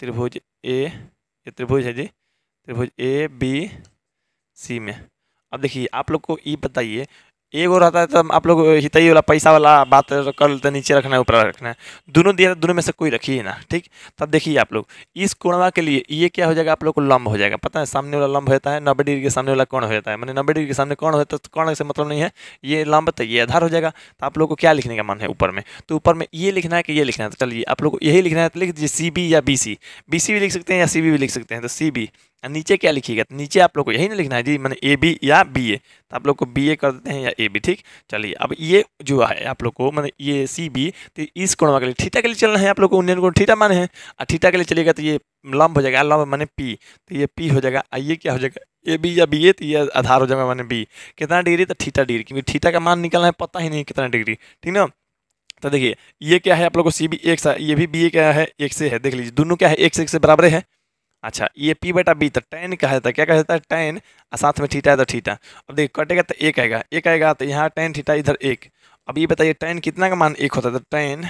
त्रिभुज ए ये त्रिभुज है जी त्रिभुज ए बी सी में अब देखिए आप लोग को ई बताइए एगो रहता है तो आप लोग हितई वाला पैसा वाला बात कर लेते नीचे रखना है ऊपर रखना है दोनों दिया दोनों में से कोई रखिए ना ठीक तब देखिए आप लोग इस कोणवा के लिए ये क्या हो जाएगा आप लोग को लंब हो जाएगा पता है सामने वाला लंब होता है नब्बे डिग्री के सामने वाला कौन हो जाता है मैंने नब्बे डिग्री के सामने कौन होता है तो कौन से मतलब नहीं है ये लंब तो ये आधार हो जाएगा तो आप लोग को क्या लिखने का मन है ऊपर में तो ऊपर में ये लिखना है कि ये लिखना है तो चलिए आप लोग को यही लिखना है तो लिख दीजिए सी या बी सी भी लिख सकते हैं या सी भी लिख सकते हैं तो सी नीचे क्या लिखिएगा तो नीचे आप लोग को यही ना लिखना है जी मैंने ए बी या बी ए तो आप लोग को बी ए कर देते हैं या ए बी ठीक चलिए अब ये जो है आप लोग को मैंने ये सी बी तो इस कोण के लिए ठीटा के लिए चलना है आप लोग को उन्नीन को ठीटा माने हैं और ठीटा के लिए चलेगा तो ये लंब हो जाएगा लंब मैंने पी तो ये पी हो जाएगा ये क्या हो जाएगा ए बी या बी ए तो ये आधार हो जाएगा मैंने बी कितना डिग्री तो ठीटा डिग्री क्योंकि ठीटा का मान निकलना है पता ही नहीं कितना डिग्री ठीक ना तो देखिए ये क्या है आप लोग को सी बी एक्स ये भी बी ए क्या है एक से है देख लीजिए दोनों क्या है एक से एक से बराबर है अच्छा ये पी बटा बी तो टेन का है क्या कहा जाता है टेन और साथ में ठीटा है तो ठीटा अब देखिए कटेगा तो एक आएगा एक आएगा तो यहाँ टेन ठीटा इधर एक अब ये बताइए टेन कितना का मान एक होता है तो टेन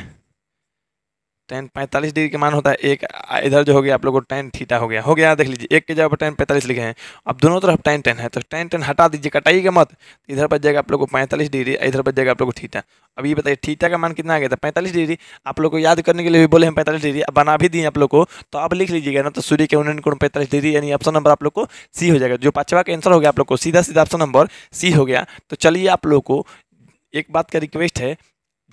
टेन पैंतालीस डिग्री का मान होता है एक इधर जो हो गया आप लोगों को टेन थीटा हो गया हो गया देख लीजिए एक के जगह पर टेन पैंतालीस लिखे हैं अब दोनों तरफ टेन टेन है तो टेन टेन हटा दीजिए कटाई के मत इधर पर जाएगा आप लोग को पैंतालीस डिग्री इधर पर जाएगा आप लोग को थीटा अब ये बताइए थीटा का मान कितना आ गया था पैंतालीस डिग्री आप लोग को याद करने के लिए भी बोले हम पैंतालीस डिग्री अब बना भी दिए आप लोग को तो आप लिख लीजिएगा ना तो सूर्य के उन्न कोण पैंतालीस डिग्री यानी ऑप्शन नंबर आप लोग को सी हो जाएगा जो पाँचवा का आंसर हो गया आप लोग को सीधा सीधा ऑप्शन नंबर सी हो गया तो चलिए आप लोग को एक बात का रिक्वेस्ट है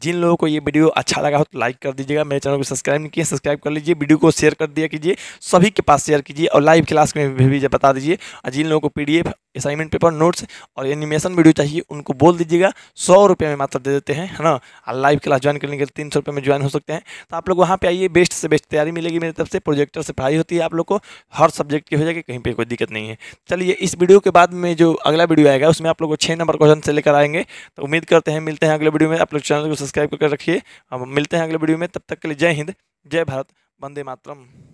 जिन लोगों को ये वीडियो अच्छा लगा हो तो लाइक कर दीजिएगा मेरे चैनल को सब्सक्राइब नहीं किया सब्सक्राइब कर लीजिए वीडियो को शेयर कर दिया कीजिए सभी के पास शेयर कीजिए और लाइव क्लास में भी, भी बता दीजिए और जिन लोगों को पी असाइनमेंट पेपर नोट्स और एनिमेशन वीडियो चाहिए उनको बोल दीजिएगा सौ रुपये में मात्र दे देते हैं है ना और लाइव क्लास ज्वाइन करने के लिए तीन सौ रुपये में ज्वाइन हो सकते हैं तो आप लोग वहाँ पे आइए बेस्ट से बेस्ट तैयारी मिलेगी मेरी तरफ से प्रोजेक्टर से पढ़ाई होती है आप लोग को हर सब्जेक्ट की हो जाएगी कहीं पर कोई दिक्कत नहीं है चलिए इस वीडियो के बाद में जो अगला वीडियो आएगा उसमें आप लोग को छः नंबर क्वेश्चन से लेकर आएंगे तो उम्मीद करते हैं मिलते हैं अगले वीडियो में आप लोग चैनल को सब्सक्राइब कर रखिए अब मिलते हैं अगले वीडियो में तब तक के लिए जय हिंद जय भारत वंदे मातरम